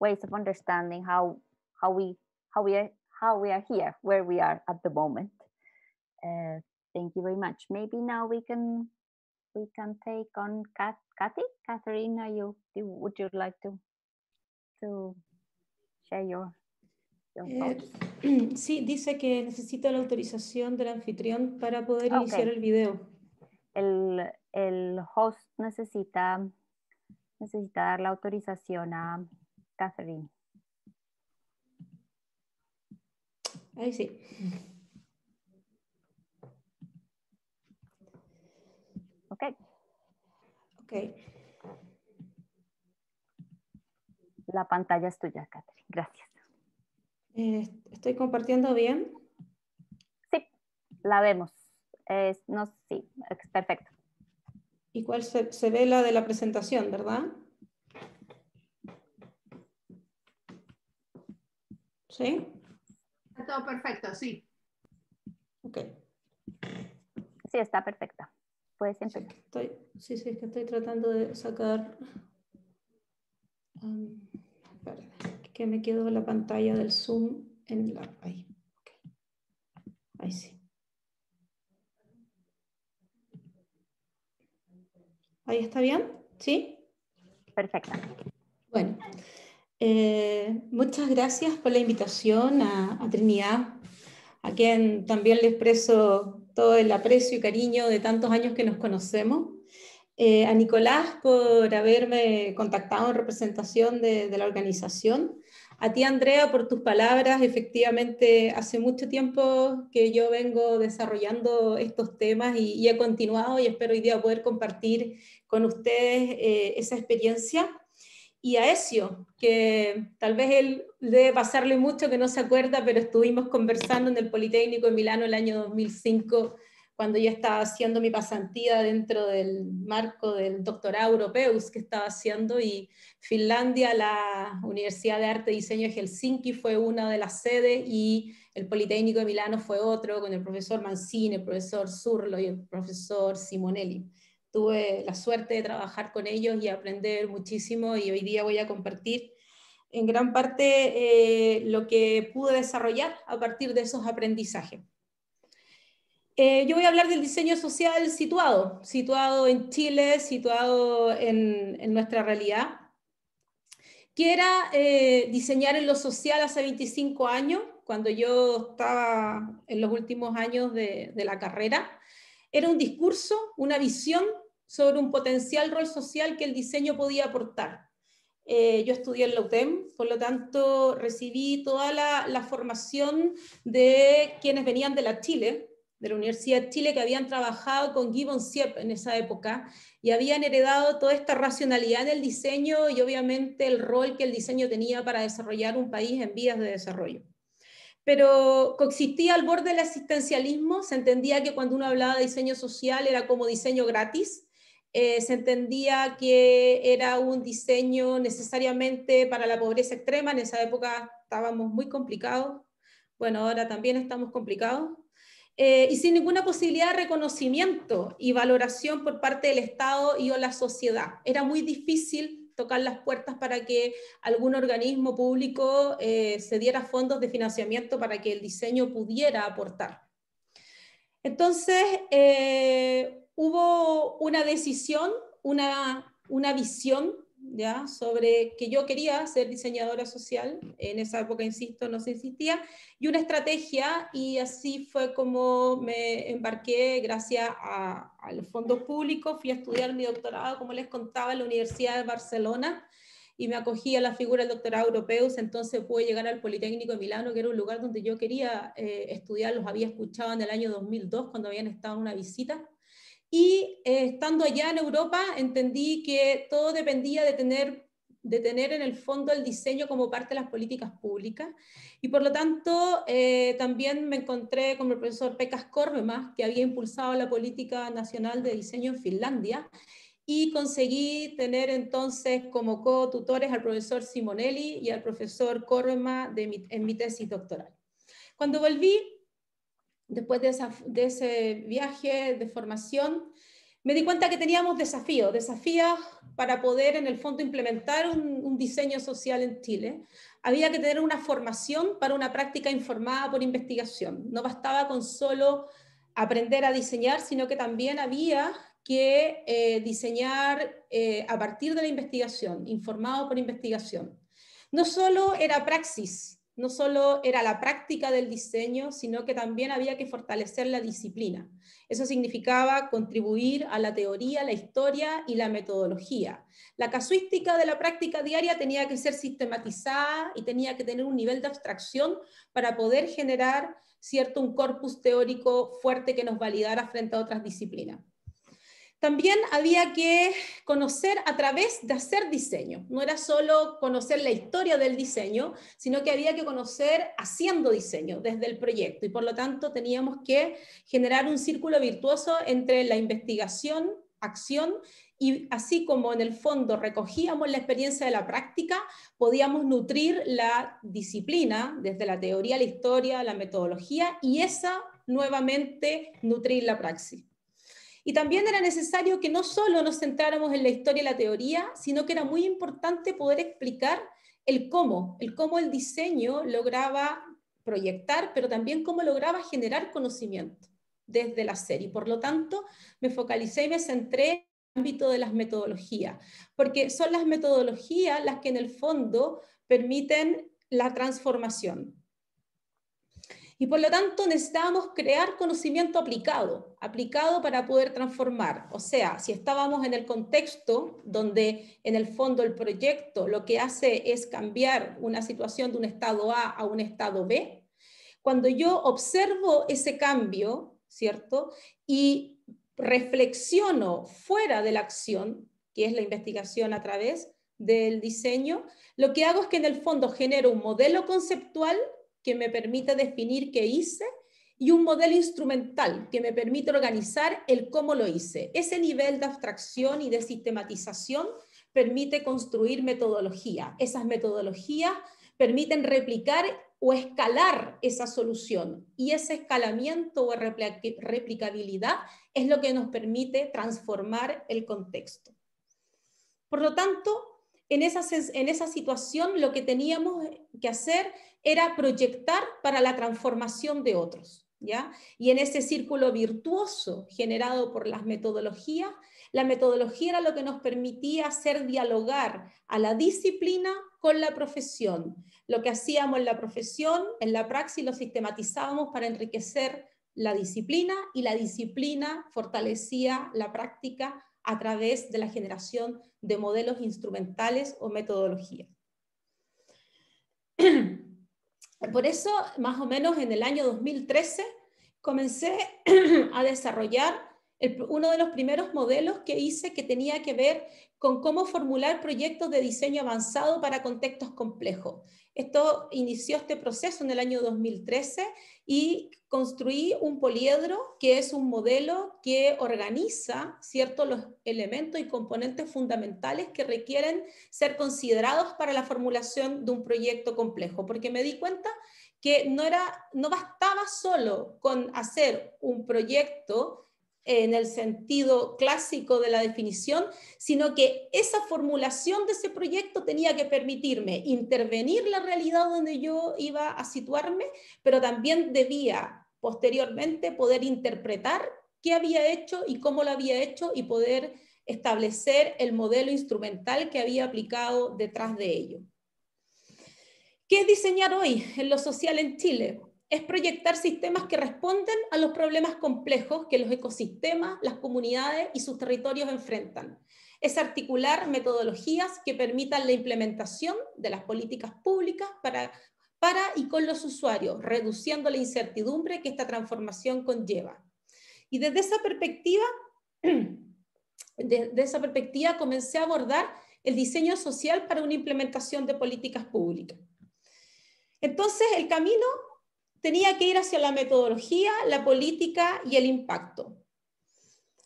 ways of understanding how how we how we are how we are here, where we are at the moment. Uh, thank you very much. Maybe now we can we can take on Kat, Kathy, Katharina. You, you would you like to to share your
Eh, [CLEARS THROAT] sí, dice que necesita la autorización del anfitrión para poder okay. iniciar el
video. El, el host necesita, necesita dar la autorización a, Catherine. Ahí sí. Ok. Ok. La pantalla es tuya, Catherine. Gracias. Eh, ¿Estoy compartiendo bien? Sí, la vemos.
no, sí, perfecto. ¿Y cuál se ve la de la presentación, verdad? ¿Sí?
Está todo perfecto, sí. Ok. Sí, está perfecta. Puedes empezar. Estoy, sí,
sí, es que estoy tratando de sacar... Um, que me quedo la pantalla del Zoom en la... Ahí, ahí sí. ¿Ahí está bien? ¿Sí? Perfecta. Bueno, eh, muchas gracias por la invitación a, Trinidad, a quien también le expreso todo el aprecio y cariño de tantos años que nos conocemos. Eh, a Nicolás por haberme contactado en representación de, la organización. A ti, Andrea, por tus palabras. Efectivamente, hace mucho tiempo que yo vengo desarrollando estos temas y, he continuado y espero hoy día poder compartir con ustedes eh, esa experiencia y a Ezio, que tal vez él debe pasarle mucho que no se acuerda, pero estuvimos conversando en el Politécnico de Milano el año 2005, cuando yo estaba haciendo mi pasantía dentro del marco del doctorado Europeus que estaba haciendo, y Finlandia, la Universidad de Arte y Diseño de Helsinki fue una de las sedes, y el Politécnico de Milano fue otro, con el profesor Mancini, el profesor Zurlo y el profesor Simonelli tuve la suerte de trabajar con ellos y aprender muchísimo y hoy día voy a compartir en gran parte eh, lo que pude desarrollar a partir de esos aprendizajes. Eh, yo voy a hablar del diseño social situado, situado en Chile, situado en, nuestra realidad, que era eh, diseñar en lo social hace 25 años, cuando yo estaba en los últimos años de, de la carrera. Era un discurso, una visión sobre un potencial rol social que el diseño podía aportar. Eh, yo estudié en la UTEM, por lo tanto recibí toda la, formación de quienes venían de la Chile, de la Universidad de Chile que habían trabajado con Gibbon Siep en esa época y habían heredado toda esta racionalidad en el diseño y obviamente el rol que el diseño tenía para desarrollar un país en vías de desarrollo. Pero coexistía al borde del asistencialismo, se entendía que cuando uno hablaba de diseño social era como diseño gratis, eh, se entendía que era un diseño necesariamente para la pobreza extrema, en esa época estábamos muy complicados, bueno, ahora también estamos complicados, eh, y sin ninguna posibilidad de reconocimiento y valoración por parte del Estado y o la sociedad. Era muy difícil tocar las puertas para que algún organismo público eh, se diera fondos de financiamiento para que el diseño pudiera aportar. Entonces, hubo una decisión, una, una visión ¿ya? sobre que yo quería ser diseñadora social, en esa época, insisto, no se insistía, y una estrategia, y así fue como me embarqué gracias a, fondo los fondos públicos, fui a estudiar mi doctorado, como les contaba, en la Universidad de Barcelona, y me acogí a la figura del doctorado europeo, entonces pude llegar al Politécnico de Milano, que era un lugar donde yo quería eh, estudiar, los había escuchado en el año 2002 cuando habían estado en una visita, y eh, estando allá en Europa, entendí que todo dependía de tener, de tener en el fondo el diseño como parte de las políticas públicas. Y por lo tanto, eh, también me encontré con el profesor Pekas Korvema, que había impulsado la política nacional de diseño en Finlandia. Y conseguí tener entonces como co-tutores al profesor Simonelli y al profesor mi, en mi tesis doctoral. Cuando volví, después de, ese viaje de formación, me di cuenta que teníamos desafíos, desafíos para poder en el fondo implementar un, diseño social en Chile. Había que tener una formación para una práctica informada por investigación. No bastaba con solo aprender a diseñar, sino que también había que eh, diseñar eh, a partir de la investigación, informado por investigación. No solo era praxis, no solo era la práctica del diseño, sino que también había que fortalecer la disciplina. Eso significaba contribuir a la teoría, la historia y la metodología. La casuística de la práctica diaria tenía que ser sistematizada y tenía que tener un nivel de abstracción para poder generar cierto un corpus teórico fuerte que nos validara frente a otras disciplinas. También había que conocer a través de hacer diseño. No era solo conocer la historia del diseño, sino que había que conocer haciendo diseño desde el proyecto. Y por lo tanto teníamos que generar un círculo virtuoso entre la investigación, acción y así como en el fondo recogíamos la experiencia de la práctica, podíamos nutrir la disciplina desde la teoría, la historia, la metodología y esa nuevamente nutrir la praxis. Y también era necesario que no solo nos centráramos en la historia y la teoría, sino que era muy importante poder explicar el cómo, el cómo el diseño lograba proyectar, pero también cómo lograba generar conocimiento desde la serie. Por lo tanto, me focalicé y me centré en el ámbito de las metodologías, porque son las metodologías las que en el fondo permiten la transformación, y por lo tanto necesitábamos crear conocimiento aplicado, aplicado para poder transformar. O sea, si estábamos en el contexto donde en el fondo el proyecto lo que hace es cambiar una situación de un estado A a un estado B, cuando yo observo ese cambio, ¿cierto? Y reflexiono fuera de la acción, que es la investigación a través del diseño, lo que hago es que en el fondo genero un modelo conceptual que me permite definir qué hice y un modelo instrumental que me permite organizar el cómo lo hice. Ese nivel de abstracción y de sistematización permite construir metodología. Esas metodologías permiten replicar o escalar esa solución. Y ese escalamiento o replicabilidad es lo que nos permite transformar el contexto. Por lo tanto, en esa, situación lo que teníamos que hacer era proyectar para la transformación de otros. Y en ese círculo virtuoso generado por las metodologías, la metodología era lo que nos permitía hacer dialogar a la disciplina con la profesión. Lo que hacíamos en la profesión, en la praxis, lo sistematizábamos para enriquecer la disciplina y la disciplina fortalecía la práctica a través de la generación de modelos instrumentales o metodologías. [CLEARS THROAT] Por eso, más o menos en el año 2013, comencé [CLEARS THROAT] a desarrollar uno de los primeros modelos que hice que tenía que ver con cómo formular proyectos de diseño avanzado para contextos complejos. Esto inició este proceso en el año 2013 y construí un poliedro que es un modelo que organiza ciertos los elementos y componentes fundamentales que requieren ser considerados para la formulación de un proyecto complejo, porque me di cuenta que no, era, no bastaba solo con hacer un proyecto en el sentido clásico de la definición, sino que esa formulación de ese proyecto tenía que permitirme intervenir la realidad donde yo iba a situarme, pero también debía posteriormente poder interpretar qué había hecho y cómo lo había hecho y poder establecer el modelo instrumental que había aplicado detrás de ello. ¿Qué es diseñar hoy en lo social en Chile? es proyectar sistemas que responden a los problemas complejos que los ecosistemas, las comunidades y sus territorios enfrentan. Es articular metodologías que permitan la implementación de las políticas públicas para, para y con los usuarios, reduciendo la incertidumbre que esta transformación conlleva. Y desde esa perspectiva, desde [CLEARS THROAT] esa perspectiva comencé a abordar el diseño social para una implementación de políticas públicas. Entonces, el camino tenía que ir hacia la metodología, la política y el impacto.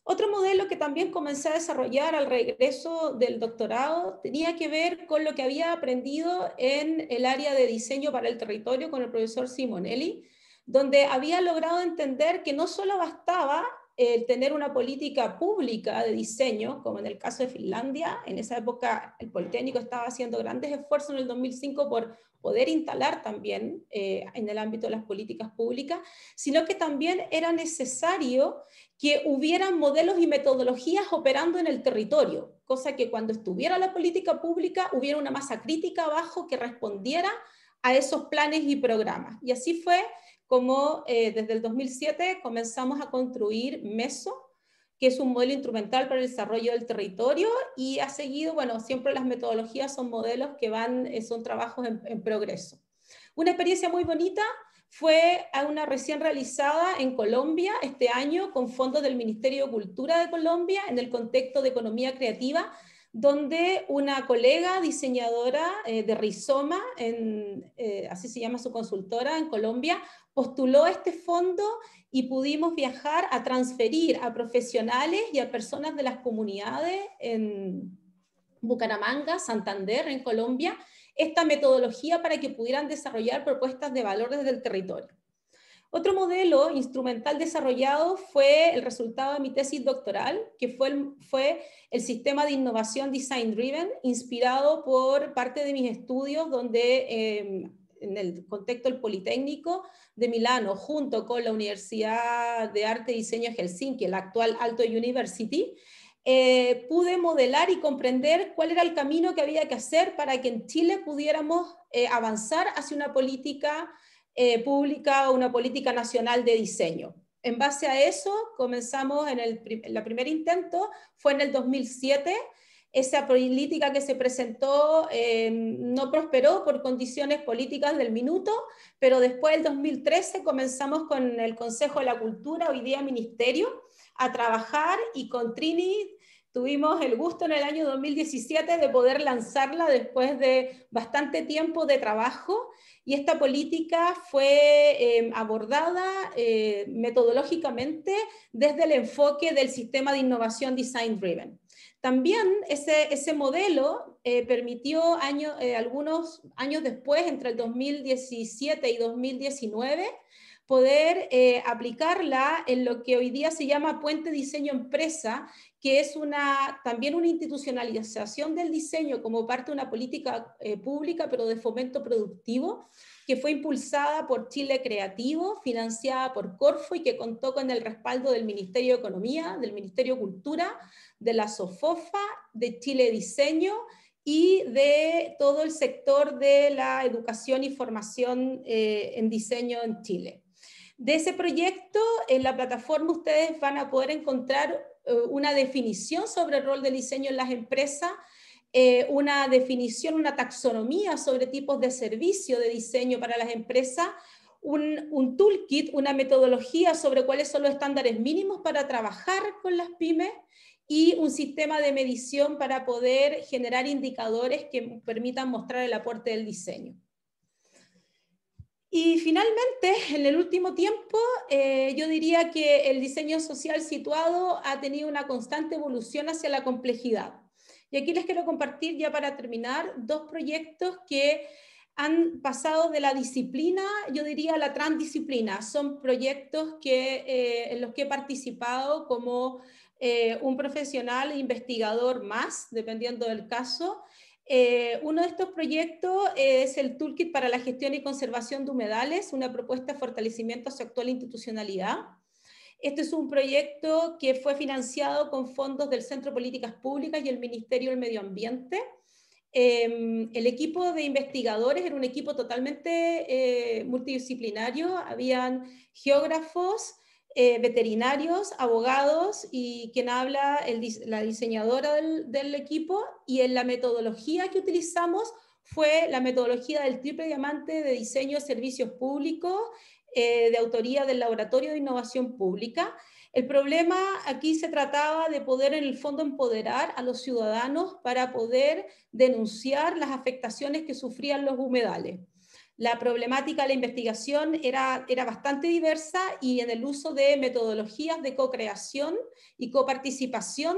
Otro modelo que también comencé a desarrollar al regreso del doctorado tenía que ver con lo que había aprendido en el área de diseño para el territorio con el profesor Simonelli, donde había logrado entender que no solo bastaba el tener una política pública de diseño, como en el caso de Finlandia, en esa época el Politécnico estaba haciendo grandes esfuerzos en el 2005 por poder instalar también eh, en el ámbito de las políticas públicas, sino que también era necesario que hubieran modelos y metodologías operando en el territorio, cosa que cuando estuviera la política pública hubiera una masa crítica abajo que respondiera a esos planes y programas. Y así fue como eh, desde el 2007 comenzamos a construir MESO, que es un modelo instrumental para el desarrollo del territorio y ha seguido, bueno, siempre las metodologías son modelos que van, eh, son trabajos en, progreso. Una experiencia muy bonita fue una recién realizada en Colombia este año con fondos del Ministerio de Cultura de Colombia en el contexto de economía creativa, donde una colega diseñadora eh, de Rizoma, eh, así se llama su consultora en Colombia, postuló este fondo y pudimos viajar a transferir a profesionales y a personas de las comunidades en Bucaramanga, Santander, en Colombia, esta metodología para que pudieran desarrollar propuestas de valor desde el territorio. Otro modelo instrumental desarrollado fue el resultado de mi tesis doctoral, que fue el, fue el sistema de innovación design driven, inspirado por parte de mis estudios donde eh, en el contexto del Politécnico de Milano, junto con la Universidad de Arte y Diseño de Helsinki, la actual Alto University, eh, pude modelar y comprender cuál era el camino que había que hacer para que en Chile pudiéramos eh, avanzar hacia una política eh, pública o una política nacional de diseño. En base a eso, comenzamos en el, primer intento, fue en el 2007, esa política que se presentó em, no prosperó por condiciones políticas del minuto, pero después del 2013 comenzamos con el Consejo de la Cultura, hoy día Ministerio, a trabajar y con Trini tuvimos el gusto en el año 2017 de poder lanzarla después de bastante tiempo de trabajo y esta política fue em, abordada eh, metodológicamente desde el enfoque del sistema de innovación design driven. También ese, modelo eh, permitió eh, algunos años después, entre el 2017 y 2019, poder eh, aplicarla en lo que hoy día se llama Puente Diseño Empresa, que es una, también una institucionalización del diseño como parte de una política pública, pero de fomento productivo, que fue impulsada por Chile Creativo, financiada por Corfo y que contó con el respaldo del Ministerio de Economía, del Ministerio de Cultura, de la SOFOFA, de Chile Diseño y de todo el sector de la educación y formación eh, en diseño en Chile. De ese proyecto, en la plataforma ustedes van a poder encontrar eh, una definición sobre el rol del diseño en las empresas, eh, una definición, una taxonomía sobre tipos de servicio de diseño para las empresas, un, toolkit, una metodología sobre cuáles son los estándares mínimos para trabajar con las pymes y un sistema de medición para poder generar indicadores que permitan mostrar el aporte del diseño. Y finalmente, en el último tiempo, eh, yo diría que el diseño social situado ha tenido una constante evolución hacia la complejidad. Y aquí les quiero compartir ya para terminar dos proyectos que han pasado de la disciplina, yo diría, la transdisciplina. Son proyectos eh, en los que he participado como eh, un profesional investigador más, dependiendo del caso. Eh, uno de estos proyectos es el Toolkit para la Gestión y Conservación de Humedales, una propuesta de fortalecimiento a su actual institucionalidad. Este es un proyecto que fue financiado con fondos del Centro Políticas Públicas y el Ministerio del Medio Ambiente Em, el equipo de investigadores era un equipo totalmente eh, multidisciplinario, habían geógrafos, eh, veterinarios, abogados y quien habla, la diseñadora del, del, equipo, y en la metodología que utilizamos fue la metodología del triple diamante de diseño de servicios públicos eh, de autoría del Laboratorio de Innovación Pública. El problema aquí se trataba de poder en el fondo empoderar a los ciudadanos para poder denunciar las afectaciones que sufrían los humedales. La problemática de la investigación era, bastante diversa y en el uso de metodologías de co-creación y coparticipación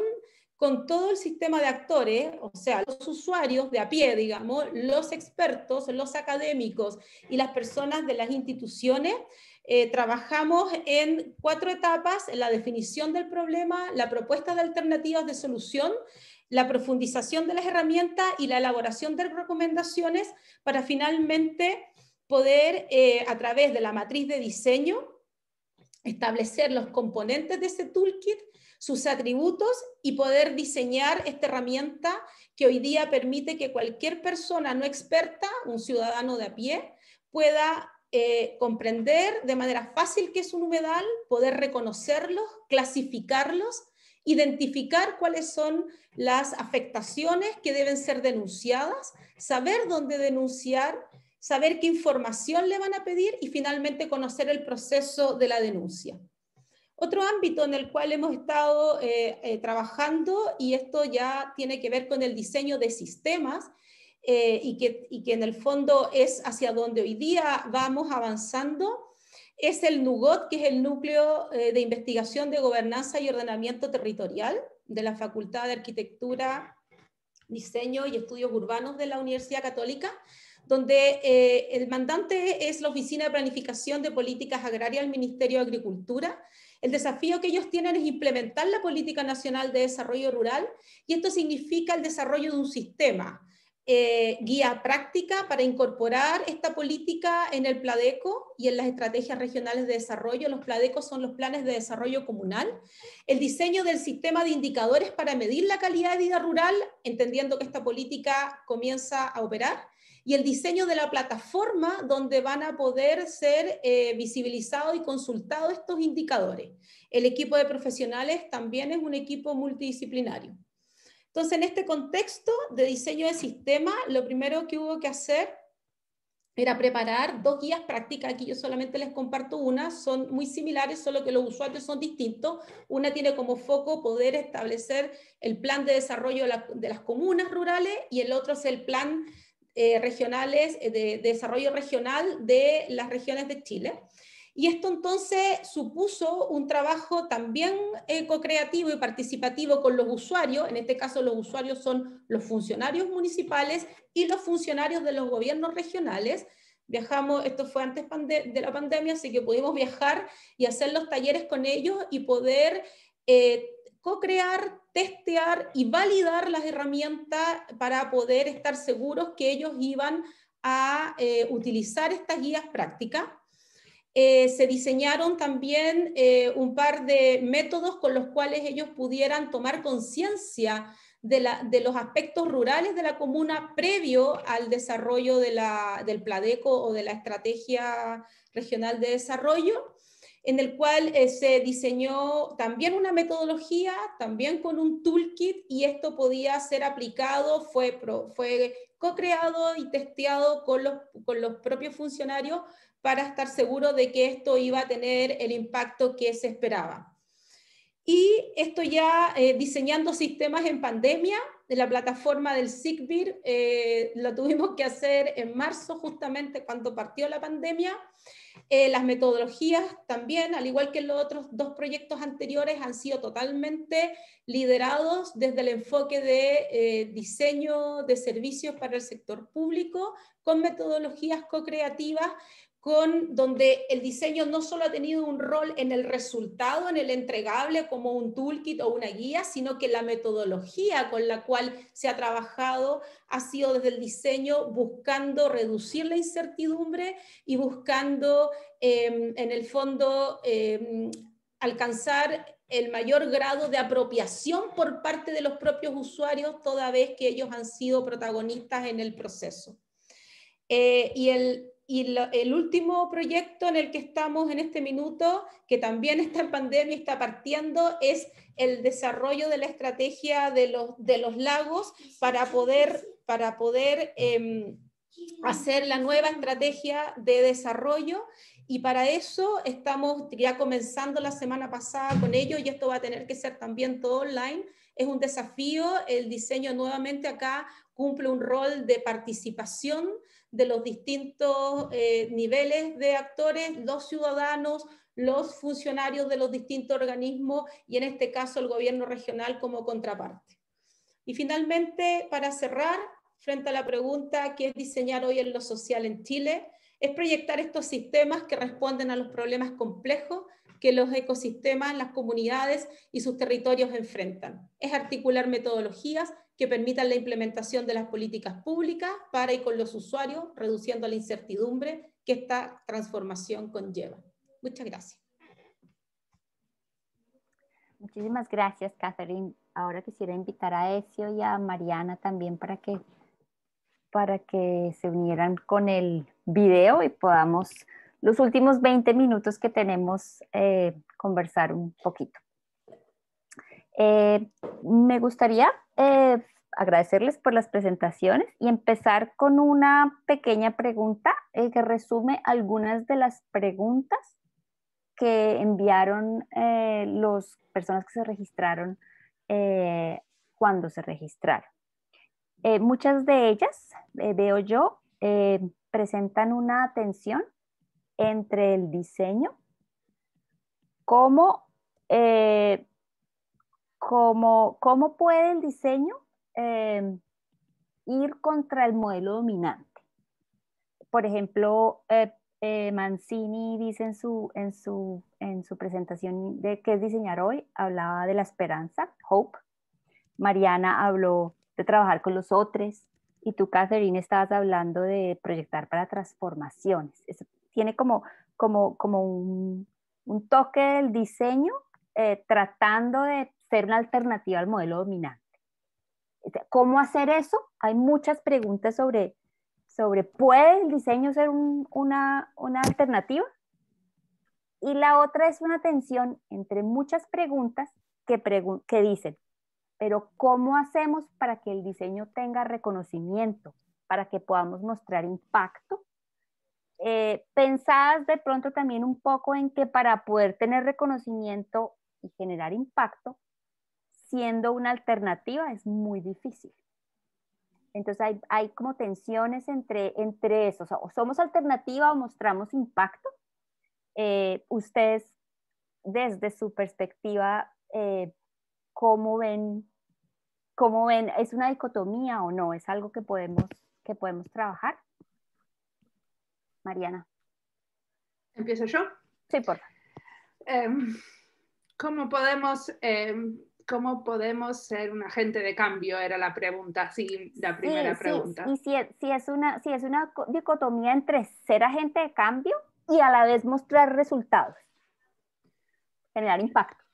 con todo el sistema de actores, o sea, los usuarios de a pie, digamos, los expertos, los académicos y las personas de las instituciones, eh, trabajamos en cuatro etapas, en la definición del problema, la propuesta de alternativas de solución, la profundización de las herramientas y la elaboración de recomendaciones para finalmente poder, eh, a través de la matriz de diseño, establecer los componentes de ese toolkit, sus atributos y poder diseñar esta herramienta que hoy día permite que cualquier persona no experta, un ciudadano de a pie, pueda eh, comprender de manera fácil qué es un humedal, poder reconocerlos, clasificarlos, identificar cuáles son las afectaciones que deben ser denunciadas, saber dónde denunciar, saber qué información le van a pedir y finalmente conocer el proceso de la denuncia. Otro ámbito en el cual hemos estado eh, eh, trabajando, y esto ya tiene que ver con el diseño de sistemas, eh, y, que, en el fondo es hacia donde hoy día vamos avanzando, es el NUGOT, que es el Núcleo eh, de Investigación de Gobernanza y Ordenamiento Territorial de la Facultad de Arquitectura, Diseño y Estudios Urbanos de la Universidad Católica, donde eh, el mandante es la Oficina de Planificación de Políticas Agrarias del Ministerio de Agricultura. El desafío que ellos tienen es implementar la Política Nacional de Desarrollo Rural y esto significa el desarrollo de un sistema eh, guía práctica para incorporar esta política en el Pladeco y en las estrategias regionales de desarrollo. Los Pladecos son los planes de desarrollo comunal. El diseño del sistema de indicadores para medir la calidad de vida rural, entendiendo que esta política comienza a operar. Y el diseño de la plataforma donde van a poder ser eh, visibilizados y consultados estos indicadores. El equipo de profesionales también es un equipo multidisciplinario. Entonces, en este contexto de diseño de sistema, lo primero que hubo que hacer era preparar dos guías prácticas, aquí yo solamente les comparto una, son muy similares, solo que los usuarios son distintos. Una tiene como foco poder establecer el plan de desarrollo de las comunas rurales y el otro es el plan eh, regionales, eh, de desarrollo regional de las regiones de Chile. Y esto entonces supuso un trabajo también co-creativo y participativo con los usuarios. En este caso, los usuarios son los funcionarios municipales y los funcionarios de los gobiernos regionales. Viajamos, esto fue antes de la pandemia, así que pudimos viajar y hacer los talleres con ellos y poder eh, co-crear, testear y validar las herramientas para poder estar seguros que ellos iban a eh, utilizar estas guías prácticas. Eh, se diseñaron también eh, un par de métodos con los cuales ellos pudieran tomar conciencia de, los aspectos rurales de la comuna previo al desarrollo del Pladeco o de la Estrategia Regional de Desarrollo en el cual eh, se diseñó también una metodología, también con un toolkit, y esto podía ser aplicado, fue, fue co-creado y testeado con los propios funcionarios para estar seguro de que esto iba a tener el impacto que se esperaba. Y esto ya eh, diseñando sistemas en pandemia, de la plataforma del Sigbir eh, lo tuvimos que hacer en marzo, justamente cuando partió la pandemia. Eh, las metodologías también, al igual que los otros dos proyectos anteriores, han sido totalmente liderados desde el enfoque de diseño de servicios para el sector público, con metodologías co-creativas, donde el diseño no solo ha tenido un rol en el resultado, en el entregable como un toolkit o una guía, sino que la metodología con la cual se ha trabajado ha sido desde el diseño buscando reducir la incertidumbre y buscando em, en el fondo em, alcanzar el mayor grado de apropiación por parte de los propios usuarios, toda vez que ellos han sido protagonistas en el proceso. Eh, y el y el último proyecto en el que estamos en este minuto, que también está en pandemia y está partiendo, es el desarrollo de la estrategia de los, de los lagos para poder, para poder em, hacer la nueva estrategia de desarrollo y para eso estamos ya comenzando la semana pasada con ello y esto va a tener que ser también todo online. Es un desafío, el diseño nuevamente acá cumple un rol de participación, de los distintos eh, niveles de actores, los ciudadanos, los funcionarios de los distintos organismos y en este caso el gobierno regional como contraparte. Y finalmente, para cerrar, frente a la pregunta que es diseñar hoy en lo social en Chile, es proyectar estos sistemas que responden a los problemas complejos que los ecosistemas, las comunidades y sus territorios enfrentan. Es articular metodologías que permitan la implementación de las políticas públicas para y con los usuarios, reduciendo la incertidumbre que esta transformación
conlleva. Muchas gracias. Muchísimas gracias, Catherine. Ahora quisiera invitar a Ezio y a Mariana también para que, para que se unieran con el video y podamos los últimos 20 minutos que tenemos eh, conversar un poquito. Eh, me gustaría eh, agradecerles por las presentaciones y empezar con una pequeña pregunta eh, que resume algunas de las preguntas que enviaron eh, las personas que se registraron eh, cuando se registraron. muchas de ellas, veo yo, presentan una tensión entre el diseño como, cómo puede el diseño Em, ir contra el modelo dominante. Por ejemplo, eh, eh, Mancini dice en su, en, su, en su presentación de qué es diseñar hoy, hablaba de la esperanza, hope. Mariana habló de trabajar con los otros y tú, Catherine, estabas hablando de proyectar para transformaciones. tiene como, como, como un, toque del diseño eh, tratando de ser una alternativa al modelo dominante. ¿Cómo hacer eso? Hay muchas preguntas sobre, sobre ¿puede el diseño ser una, una alternativa? Y la otra es una tensión entre muchas preguntas que, que dicen, pero ¿cómo hacemos para que el diseño tenga reconocimiento, para que podamos mostrar impacto? Eh, pensadas de pronto también un poco en que para poder tener reconocimiento y generar impacto, siendo una alternativa es muy difícil. Entonces hay, como tensiones entre, entre eso. O, somos alternativa o mostramos impacto. Eh, ustedes, desde su perspectiva, eh, ¿cómo ven? ¿Cómo ven? ¿Es una dicotomía o no? ¿Es algo que podemos, que podemos trabajar? Mariana. ¿Empiezo
yo? Sí, por favor. Em, ¿Cómo podemos em, ¿cómo podemos ser un agente de cambio? Era la pregunta, sí, la primera pregunta. Sí, y
si, si, es una, si es una dicotomía entre ser agente de cambio y a la vez mostrar resultados, generar impacto.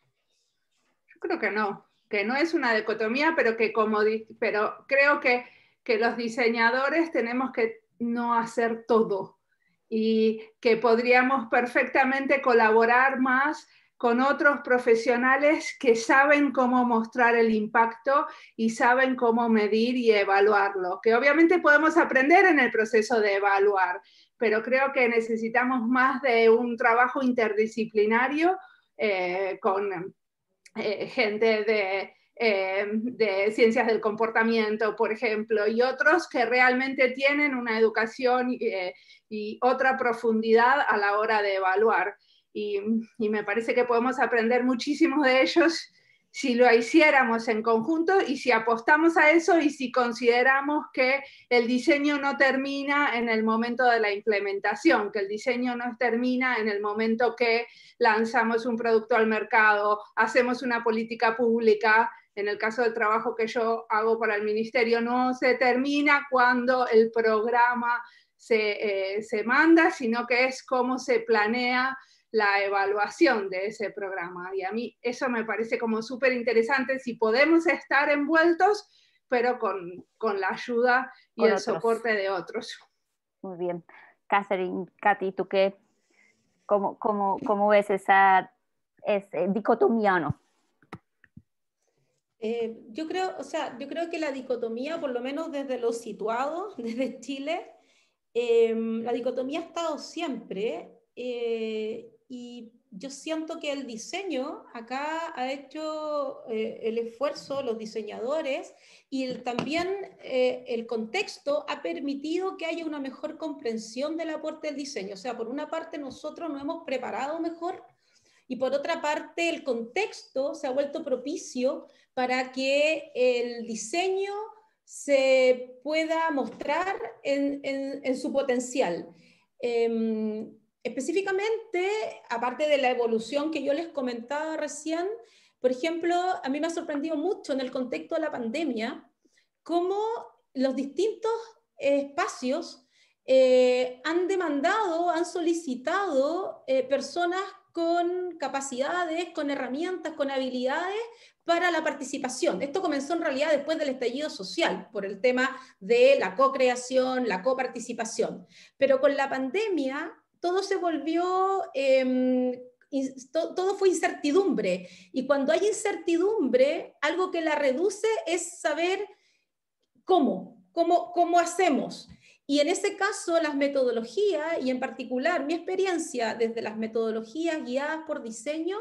Yo creo que no, que no es una dicotomía, pero que como, pero creo que, que los diseñadores tenemos que no hacer todo y que podríamos perfectamente colaborar más con otros profesionales que saben cómo mostrar el impacto y saben cómo medir y evaluarlo, que obviamente podemos aprender en el proceso de evaluar, pero creo que necesitamos más de un trabajo interdisciplinario eh, con eh, gente eh, de, ciencias del comportamiento, por ejemplo, y otros que realmente tienen una educación y otra profundidad a la hora de evaluar y, me parece que podemos aprender muchísimo de ellos si lo hiciéramos en conjunto y si apostamos a eso y si consideramos que el diseño no termina en el momento de la implementación, que el diseño no termina en el momento que lanzamos un producto al mercado, hacemos una política pública, en el caso del trabajo que yo hago para el ministerio, no se termina cuando el programa se, eh, se manda, sino que es cómo se planea la evaluación de ese programa. Y a mí eso me parece como súper interesante, si podemos estar envueltos, pero con, con la ayuda y el soporte
de otros. Muy bien. Catherine, Katy, ¿tú qué? ¿Cómo, cómo, cómo ves esa, dicotomía no?
Eh, yo creo, o sea, yo creo que la dicotomía, por lo menos desde los situados, [LAUGHS] desde Chile, eh, la dicotomía ha estado siempre eh, y yo siento que el diseño acá ha hecho eh, el esfuerzo, los diseñadores, y también eh, el contexto ha permitido que haya una mejor comprensión del aporte del diseño. O sea, por una parte nosotros nos hemos preparado mejor y por otra parte el contexto se ha vuelto propicio para que el diseño se pueda mostrar en, en, su potencial. Em, específicamente, aparte de la evolución que yo les comentaba recién, por ejemplo, a mí me ha sorprendido mucho en el contexto de la pandemia cómo los distintos eh, espacios eh, han demandado, han solicitado eh, personas con capacidades, con herramientas, con habilidades para la participación. Esto comenzó en realidad después del estallido social, por el tema de la co-creación, la coparticipación. Pero con la pandemia todo se volvió, em, todo fue incertidumbre. Y cuando hay incertidumbre, algo que la reduce es saber cómo, cómo, cómo hacemos. Y en ese caso, las metodologías, y en particular mi experiencia desde las metodologías guiadas por diseño,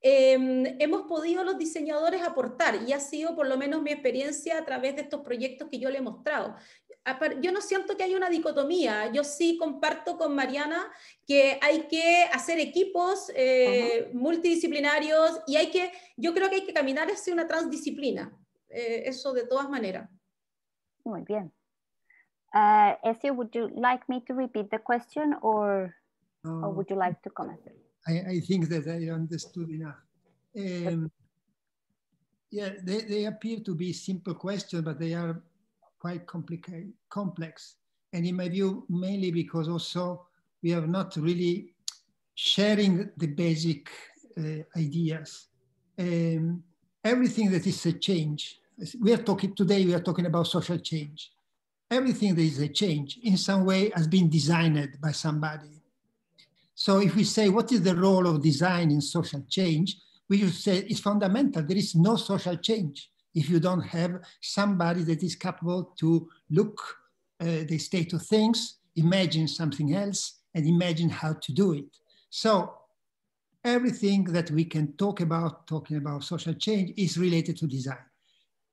em, hemos podido los diseñadores aportar y ha sido por lo menos mi experiencia a través de estos proyectos que yo le he mostrado yo no siento que hay una dicotomía, yo sí comparto con Mariana que hay que hacer equipos eh, multidisciplinarios y hay que, yo creo que hay que caminar hacia
una transdisciplina,
eh, eso de todas maneras.
Muy bien. Uh, Ezio, would you like me to repeat the question or, or would you like to
comment? Uh, I, I think that I understood enough. Um, yeah, they appear to be simple questions, but they are quite complicated, complex. And in my view, mainly because also we are not really sharing the basic uh, ideas. Um, everything that is a change, we are talking today, we are talking about social change. Everything that is a change in some way has been designed by somebody. So if we say, what is the role of design in social change? We should say it's fundamental. There is no social change if you don't have somebody that is capable to look uh, the state of things, imagine something else, and imagine how to do it. So everything that we can talk about, talking about social change, is related to design.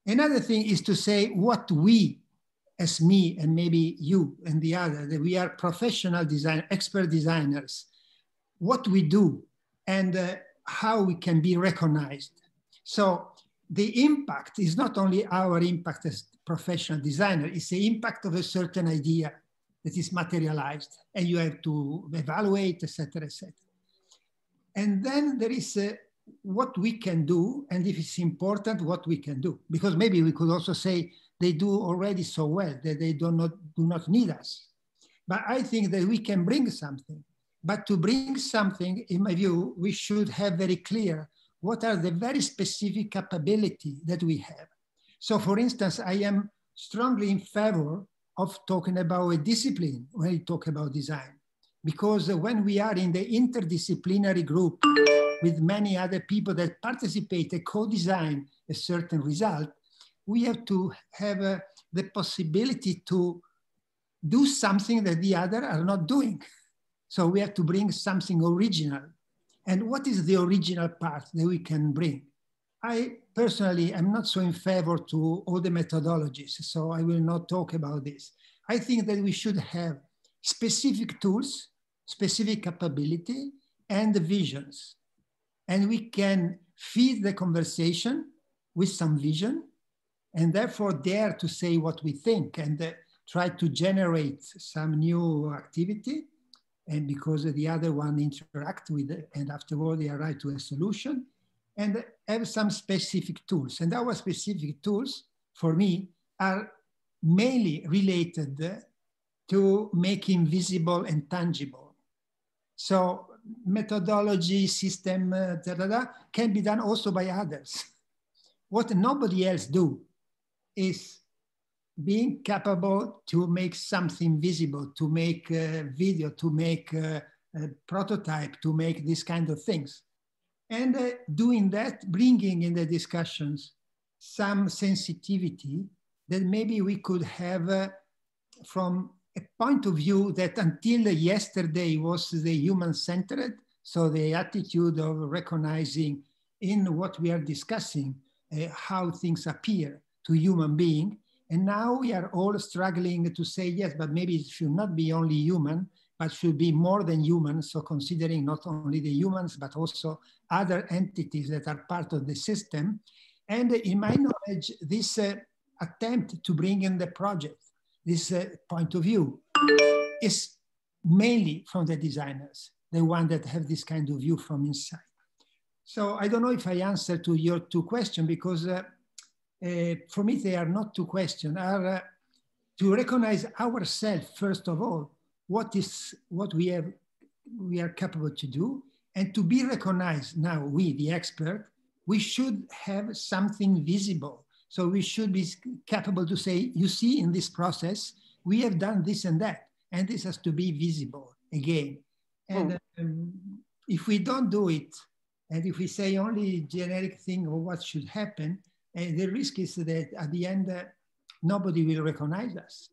Another thing is to say what we, as me and maybe you and the other, that we are professional design, expert designers, what we do and uh, how we can be recognized. So the impact is not only our impact as professional designer, it's the impact of a certain idea that is materialized and you have to evaluate, etc., etc. And then there is a, uh, what we can do and if it's important, what we can do. Because maybe we could also say they do already so well that they do not, do not need us. But I think that we can bring something. But to bring something, in my view, we should have very clear what are the very specific capability that we have. So for instance, I am strongly in favor of talking about a discipline when we talk about design, because when we are in the interdisciplinary group with many other people that participate and co-design a certain result, we have to have uh, the possibility to do something that the other are not doing. So we have to bring something original and what is the original part that we can bring. I personally am not so in favor to all the methodologies, so I will not talk about this. I think that we should have specific tools, specific capability, and visions. And we can feed the conversation with some vision, and therefore dare to say what we think and uh, try to generate some new activity and because the other one interact with it, and afterward they arrive to a solution and have some specific tools. And our specific tools for me are mainly related to making visible and tangible. So methodology, system, uh, da, da, da, can be done also by others. [LAUGHS] What nobody else do is being capable to make something visible, to make video, to make a prototype, to make these kind of things. And uh, doing that, bringing in the discussions some sensitivity that maybe we could have uh, from a point of view that until yesterday was the human-centered, so the attitude of recognizing in what we are discussing uh, how things appear to human being, and now we are all struggling to say, yes, but maybe it should not be only human, but should be more than human. So considering not only the humans, but also other entities that are part of the system. And in my knowledge, this uh, attempt to bring in the project, this uh, point of view, is mainly from the designers, the one that have this kind of view from inside. So I don't know if I answer to your two questions because uh, uh, for me, they are not to question, are uh, to recognize ourselves, first of all, what is what we have we are capable to do, and to be recognized now, we, the expert, we should have something visible. So we should be capable to say, you see, in this process, we have done this and that, and this has to be visible again. Hmm. And oh. um, if we don't do it, and if we say only generic thing of what should happen, and the risk is that at the end, uh, nobody will recognize us.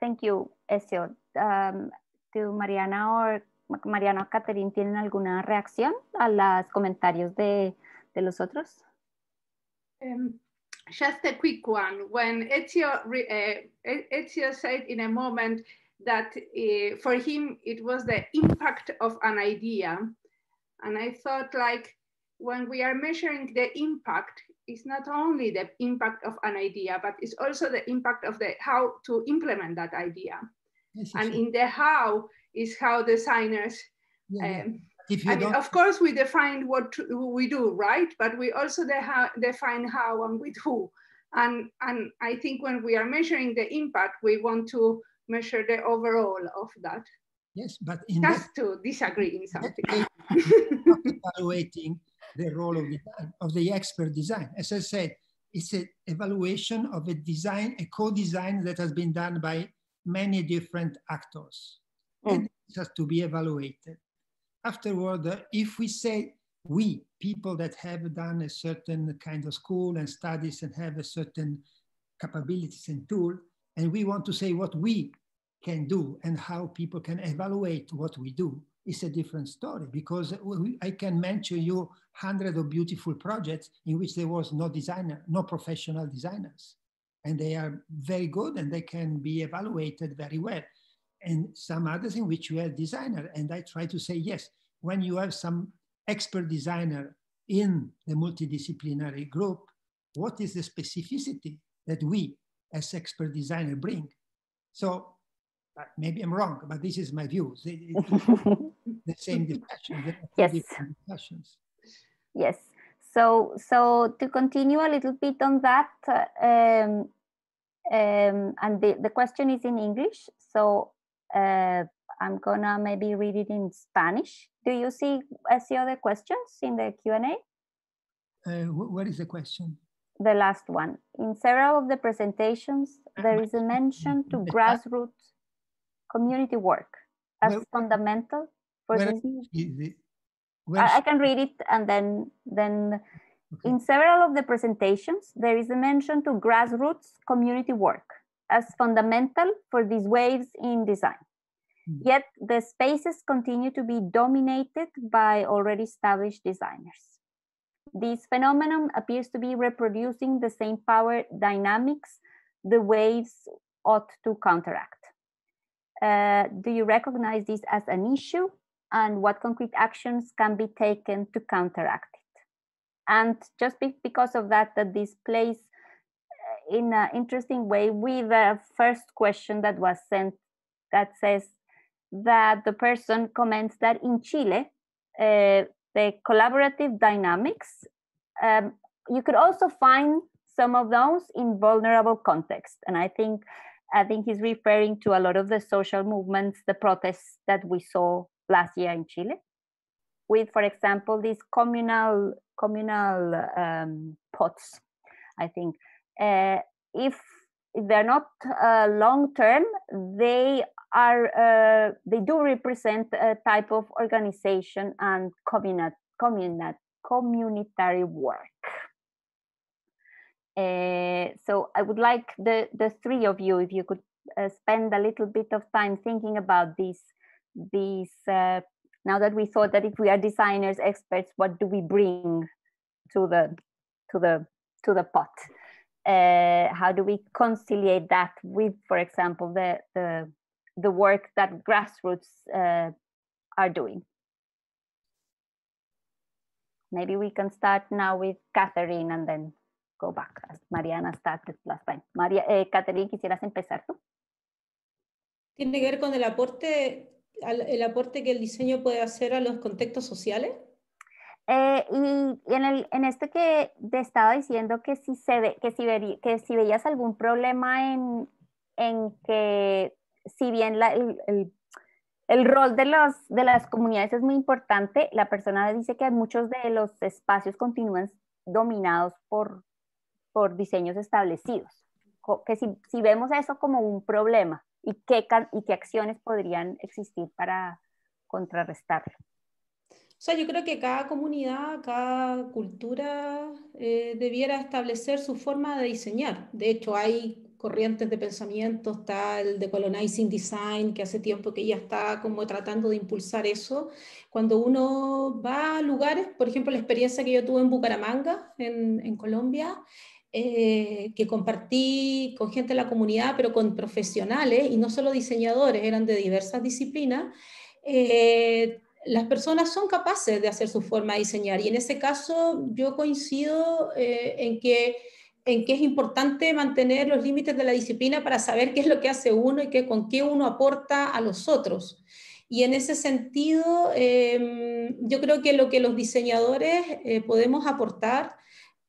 Thank you, Ezio. Um, do Mariana or Mariana or Catherine tienen alguna reacción a los comentarios de, de los otros?
Um, just a quick one. When Ezio, uh, Ezio said in a moment that uh, for him it was the impact of an idea, and I thought like when we are measuring the impact, it's not only the impact of an idea, but it's also the impact of the how to implement that idea. Yes, and sure. in the how is how designers. Yeah, um, if you I mean, of course, we define what we do, right? But we also de define how and with who. And, and I think when we are measuring the impact, we want to measure the overall of that.
Yes, but in
just that, to disagree in something.
[LAUGHS] evaluating the role of design, of the expert design. As I said, it's an evaluation of a design, a co-design that has been done by many different actors. Mm. And it has to be evaluated. Afterward, if we say we, people that have done a certain kind of school and studies and have a certain capabilities and tool, and we want to say what we can do and how people can evaluate what we do, it's a different story because I can mention you hundreds of beautiful projects in which there was no designer, no professional designers. And they are very good and they can be evaluated very well. And some others in which you have designer. And I try to say, yes, when you have some expert designer in the multidisciplinary group, what is the specificity that we as expert designer bring? So maybe I'm wrong, but this is my view. [LAUGHS] the same discussion. yes. Discussions. Yes.
So, so to continue a little bit on that, um, um, and the, the question is in English. So uh, I'm gonna maybe read it in Spanish. Do you see any uh, other questions in the Q and A?
Uh, what is the question?
The last one. In several of the presentations, ah, there is a mention to [LAUGHS] grassroots community work as well, fundamental for well,
this. I, I,
can read it and then then okay. in several of the presentations there is a mention to grassroots community work as fundamental for these waves in design. Hmm. Yet the spaces continue to be dominated by already established designers. This phenomenon appears to be reproducing the same power dynamics the waves ought to counteract. Uh, do you recognize this as an issue and what concrete actions can be taken to counteract it and just be- because of that that this plays uh, in an interesting way with the first question that was sent that says that the person comments that in chile uh, the collaborative dynamics um, you could also find some of those in vulnerable context and i think I think he's referring to a lot of the social movements, the protests that we saw last year in Chile, with, for example, these communal communal um, pots. I think uh, if they're not uh, long term, they are uh, they do represent a type of organization and communat communat communitary work. Eh, so I would like the, the three of you, if you could uh, spend a little bit of time thinking about these, these uh, now that we thought that if we are designers, experts, what do we bring to the, to the, to the pot? Eh, how do we conciliate that with, for example, the, the, the work that grassroots uh, are doing? Maybe we can start now with Catherine and then Mariana está María, eh, ¿quisieras empezar tú?
Tiene que ver con el aporte, el aporte que el diseño puede hacer a los contextos sociales.
Eh, y, en, el, en, esto que te estaba diciendo que si, se ve, que si, que si veías algún problema en, en que si bien la, el, el, rol de, los, de las comunidades es muy importante, la persona dice que muchos de los espacios continúan dominados por, por diseños establecidos. Que si, si vemos eso como un problema y qué, y qué acciones podrían existir para contrarrestarlo.
O sea, yo creo que cada comunidad, cada cultura eh, debiera establecer su forma de diseñar. De hecho, hay corrientes de pensamiento, está el de Colonizing Design, que hace tiempo que ya está como tratando de impulsar eso. Cuando uno va a lugares, por ejemplo, la experiencia que yo tuve en Bucaramanga, en, en Colombia, eh, que compartí con gente de la comunidad, pero con profesionales y no solo diseñadores, eran de diversas disciplinas, eh, las personas son capaces de hacer su forma de diseñar. Y en ese caso yo coincido eh, en, que, es importante mantener los límites de la disciplina para saber qué es lo que hace uno y qué, con qué uno aporta a los otros. Y en ese sentido, em, yo creo que lo que los diseñadores podemos aportar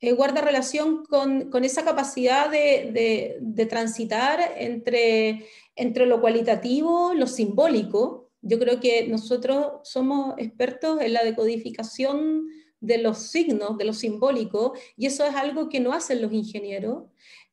eh, guarda relación con, esa capacidad de, transitar entre, lo cualitativo, lo simbólico. Yo creo que nosotros somos expertos en la decodificación de los signos, de lo simbólico, y eso es algo que no hacen los ingenieros.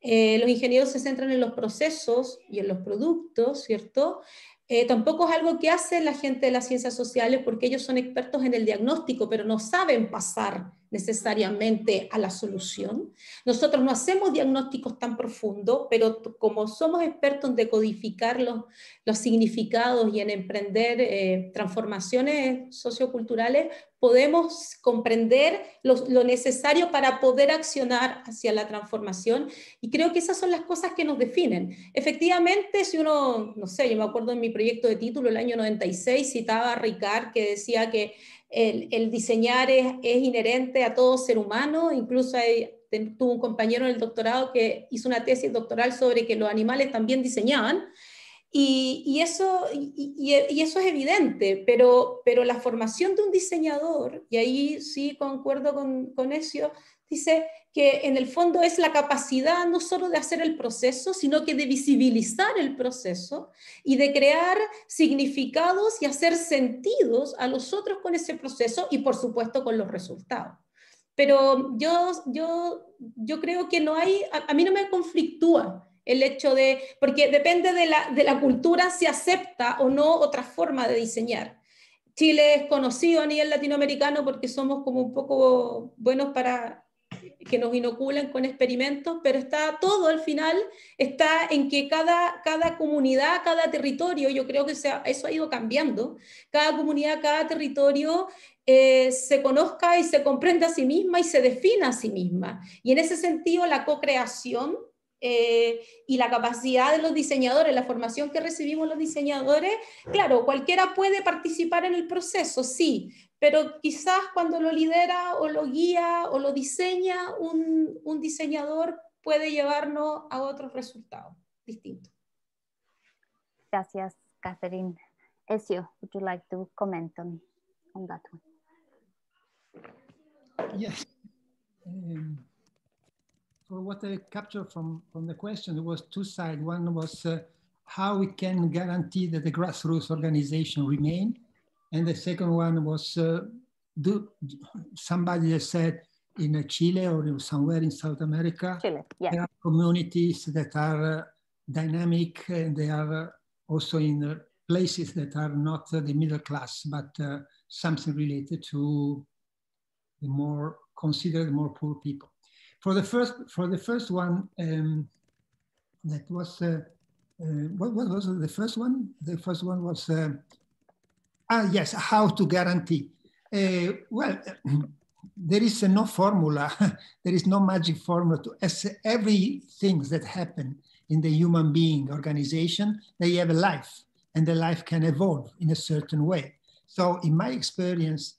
Eh, los ingenieros se centran en los procesos y en los productos, ¿cierto? Eh, tampoco es algo que hace la gente de las ciencias sociales porque ellos son expertos en el diagnóstico, pero no saben pasar necesariamente a la solución. Nosotros no hacemos diagnósticos tan profundos, pero como somos expertos en decodificar los, significados y en emprender eh, transformaciones socioculturales, podemos comprender lo, lo, necesario para poder accionar hacia la transformación. Y creo que esas son las cosas que nos definen. Efectivamente, si uno, no sé, yo me acuerdo en mi proyecto de título el año 96, citaba a Ricard que decía que el, diseñar es, inherente a todo ser humano, incluso hay, tuvo un compañero en el doctorado que hizo una tesis doctoral sobre que los animales también diseñaban, y, eso, y, eso es evidente, pero, pero la formación de un diseñador, y ahí sí concuerdo con, con Ezio, dice, que en el fondo es la capacidad no solo de hacer el proceso, sino que de visibilizar el proceso y de crear significados y hacer sentidos a los otros con ese proceso y por supuesto con los resultados. Pero yo, yo, yo creo que no hay, a, mí no me conflictúa el hecho de, porque depende de la, de la cultura si acepta o no otra forma de diseñar. Chile es conocido a nivel latinoamericano porque somos como un poco buenos para que nos inoculen con experimentos, pero está todo al final, está en que cada, comunidad, cada territorio, yo creo que eso ha ido cambiando, cada comunidad, cada territorio eh, se conozca y se comprende a sí misma y se defina a sí misma. Y en ese sentido, la co-creación eh, y la capacidad de los diseñadores, la formación que recibimos los diseñadores, claro, cualquiera puede participar en el proceso, sí, pero quizás cuando lo lidera o lo guía o lo diseña un, diseñador puede llevarnos a otros resultados
distintos. Gracias, Catherine. Ezio, would you like to comment on, that one? Yes.
Um, for what I captured from, from the question, was two sides. One was uh, how we can guarantee that the grassroots organization remain. And the second one was uh, do somebody said in uh, Chile or somewhere in South America, Chile, yeah. there are communities that are uh, dynamic and they are uh, also in uh, places that are not the middle class, but something related to the more considered more poor people. For the first, for the first one, um, that was uh, uh, what, what, was the first one? The first one was uh, ah yes, how to guarantee. Uh, well, [CLEARS THROAT] there is no formula. [LAUGHS] there is no magic formula to as everything that happen in the human being organization. They have a life, and the life can evolve in a certain way. So, in my experience,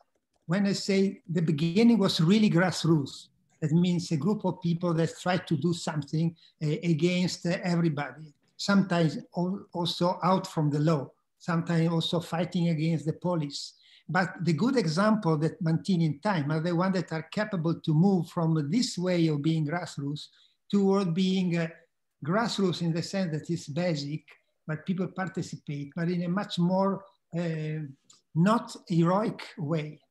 when I say the beginning was really grassroots, that means a group of people that try to do something eh, against eh, everybody, sometimes also out from the law, sometimes also fighting against the police. But the good example that maintain in time are the ones that are capable to move from this way of being grassroots toward being uh, grassroots in the sense that it's basic, but people participate, but in a much more uh, not heroic way.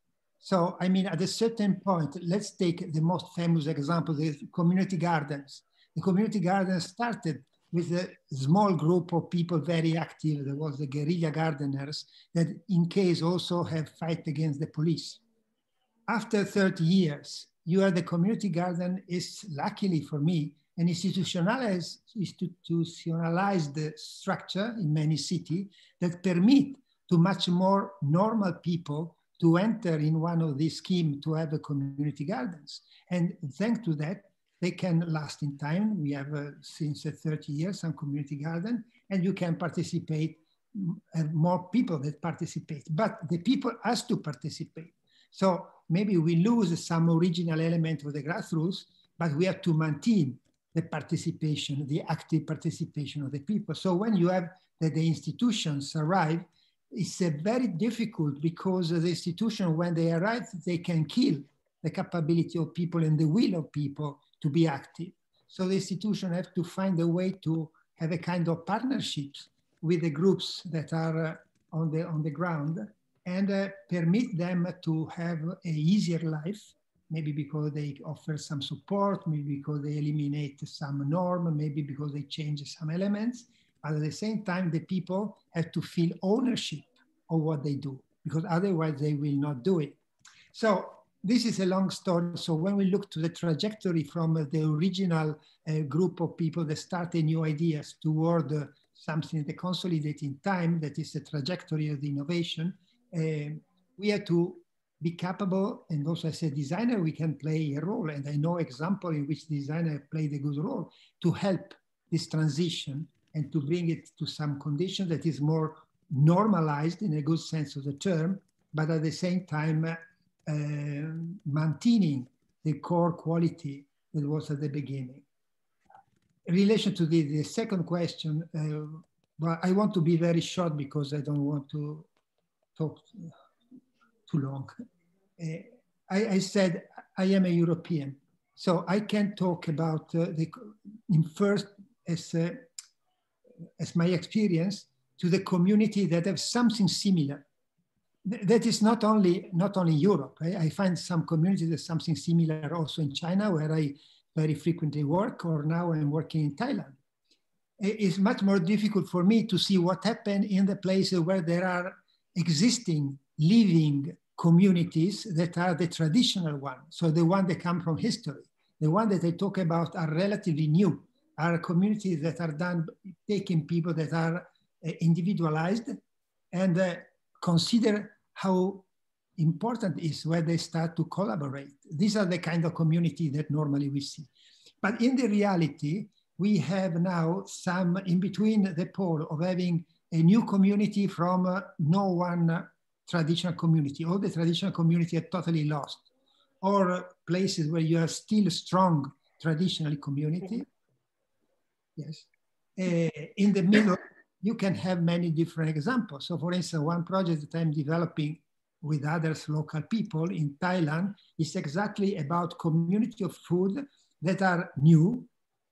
So, I mean, at a certain point, let's take the most famous example, the community gardens. The community gardens started with a small group of people very active. There was the guerrilla gardeners that in case also have fight against the police. After 30 years, you are the community garden is luckily for me, an institutionalized, institutionalized structure in many cities that permit to much more normal people to enter in one of these schemes to have a community gardens. And thanks to that, they can last in time. We have uh, since uh, 30 years some community garden and you can participate mm, and more people that participate, but the people has to participate. So maybe we lose some original element of the grassroots, but we have to maintain the participation, the active participation of the people. So when you have that the institutions arrive, it's very difficult because the institution, when they arrive, they can kill the capability of people and the will of people to be active. So the institution have to find a way to have a kind of partnerships with the groups that are uh, on the on the ground and uh, permit them to have a easier life maybe because they offer some support maybe because they eliminate some norm maybe because they change some elements at the same time, the people have to feel ownership of what they do because otherwise they will not do it. So this is a long story. So when we look to the trajectory from uh, the original uh, group of people that started new ideas toward uh, something that consolidates in time, that is the trajectory of the innovation, uh, we have to be capable, and also as a designer, we can play a role. And I know example in which designer played a good role to help this transition and to bring it to some condition that is more normalized in a good sense of the term, but at the same time uh, uh, maintaining the core quality that was at the beginning. In relation to the, the second question, uh, well, I want to be very short because I don't want to talk too long. Uh, I, I, said I am a European, so I can talk about uh, the in first as a uh, as my experience, to the community that have something similar. that is not only not only Europe. I, eh? I find some communities that something similar also in China, where I very frequently work, or now I'm working in Thailand. It's much more difficult for me to see what happened in the places where there are existing living communities that are the traditional one. So the one that come from history. The one that I talk about are relatively new are communities that are done taking people that are uh, individualized and uh, consider how important is where they start to collaborate. These are the kind of community that normally we see. But in the reality, we have now some in between the pole of having a new community from uh, no one uh, traditional community. All the traditional community are totally lost or places where you are still strong traditional community. Mm -hmm Yes. Uh, in the middle, you can have many different examples. So for instance, one project that I'm developing with others local people in Thailand is exactly about community of food that are new,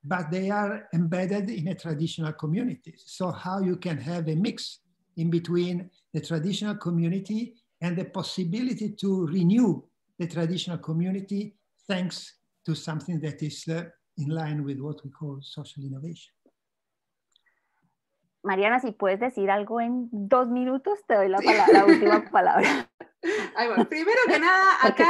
but they are embedded in a traditional community. So how you can have a mix in between the traditional community and the possibility to renew the traditional community thanks to something that is uh, in line with what we call social innovation.
Mariana, si puedes decir algo en dos minutos, te doy la, [LAUGHS] palabra, última palabra.
primero que nada, [LAUGHS] acá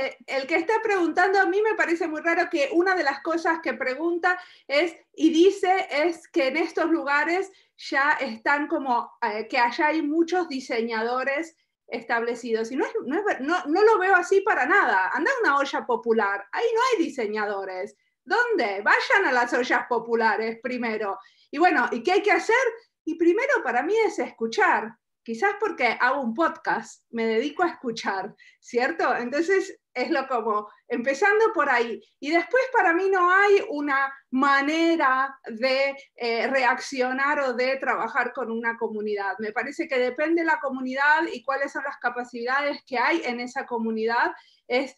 eh, el, que está preguntando a mí me parece muy raro que una de las cosas que pregunta es y dice es que en estos lugares ya están como eh, que allá hay muchos diseñadores establecidos. Y no, no, no, no, lo veo así para nada. Anda una olla popular, ahí no hay diseñadores. ¿Dónde? Vayan a las ollas populares primero. Y bueno, ¿y qué hay que hacer? Y primero para mí es escuchar, quizás porque hago un podcast, me dedico a escuchar, ¿cierto? Entonces es lo como, empezando por ahí. Y después para mí no hay una manera de eh, reaccionar o de trabajar con una comunidad. Me parece que depende de la comunidad y cuáles son las capacidades que hay en esa comunidad, es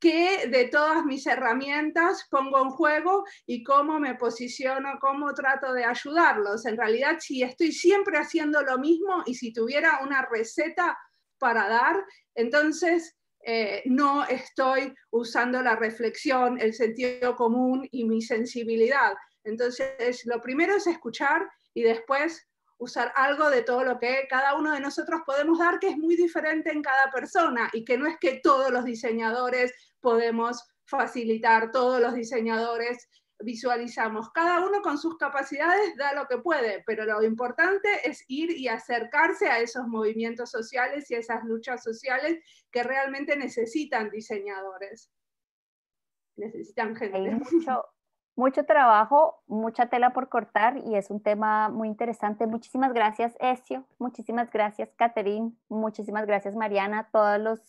qué de todas mis herramientas pongo en juego y cómo me posiciono, cómo trato de ayudarlos. En realidad, si estoy siempre haciendo lo mismo y si tuviera una receta para dar, entonces eh, no estoy usando la reflexión, el sentido común y mi sensibilidad. Entonces, lo primero es escuchar y después usar algo de todo lo que cada uno de nosotros podemos dar, que es muy diferente en cada persona y que no es que todos los diseñadores podemos facilitar, todos los diseñadores visualizamos. Cada uno con sus capacidades da lo que puede, pero lo importante es ir y acercarse a esos movimientos sociales y esas luchas sociales que realmente necesitan diseñadores.
Necesitan gente. mucho, [LAUGHS] mucho trabajo, mucha tela por cortar y es un tema muy interesante. Muchísimas gracias, Ezio. Muchísimas gracias, catherine Muchísimas gracias, Mariana. Todos los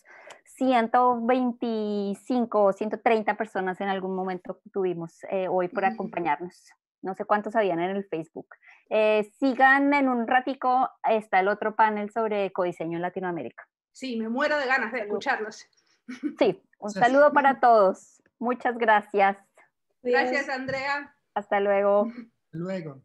125 o 130 personas en algún momento tuvimos eh, hoy por mm. acompañarnos. No sé cuántos habían en el Facebook. Eh, sigan en un ratico, está el otro panel sobre codiseño en Latinoamérica.
Sí, me muero de ganas de escucharlos. [LAUGHS]
Sí, un saludo para todos. Muchas gracias. Gracias,
Andrea.
Hasta luego. [LAUGHS]
Luego.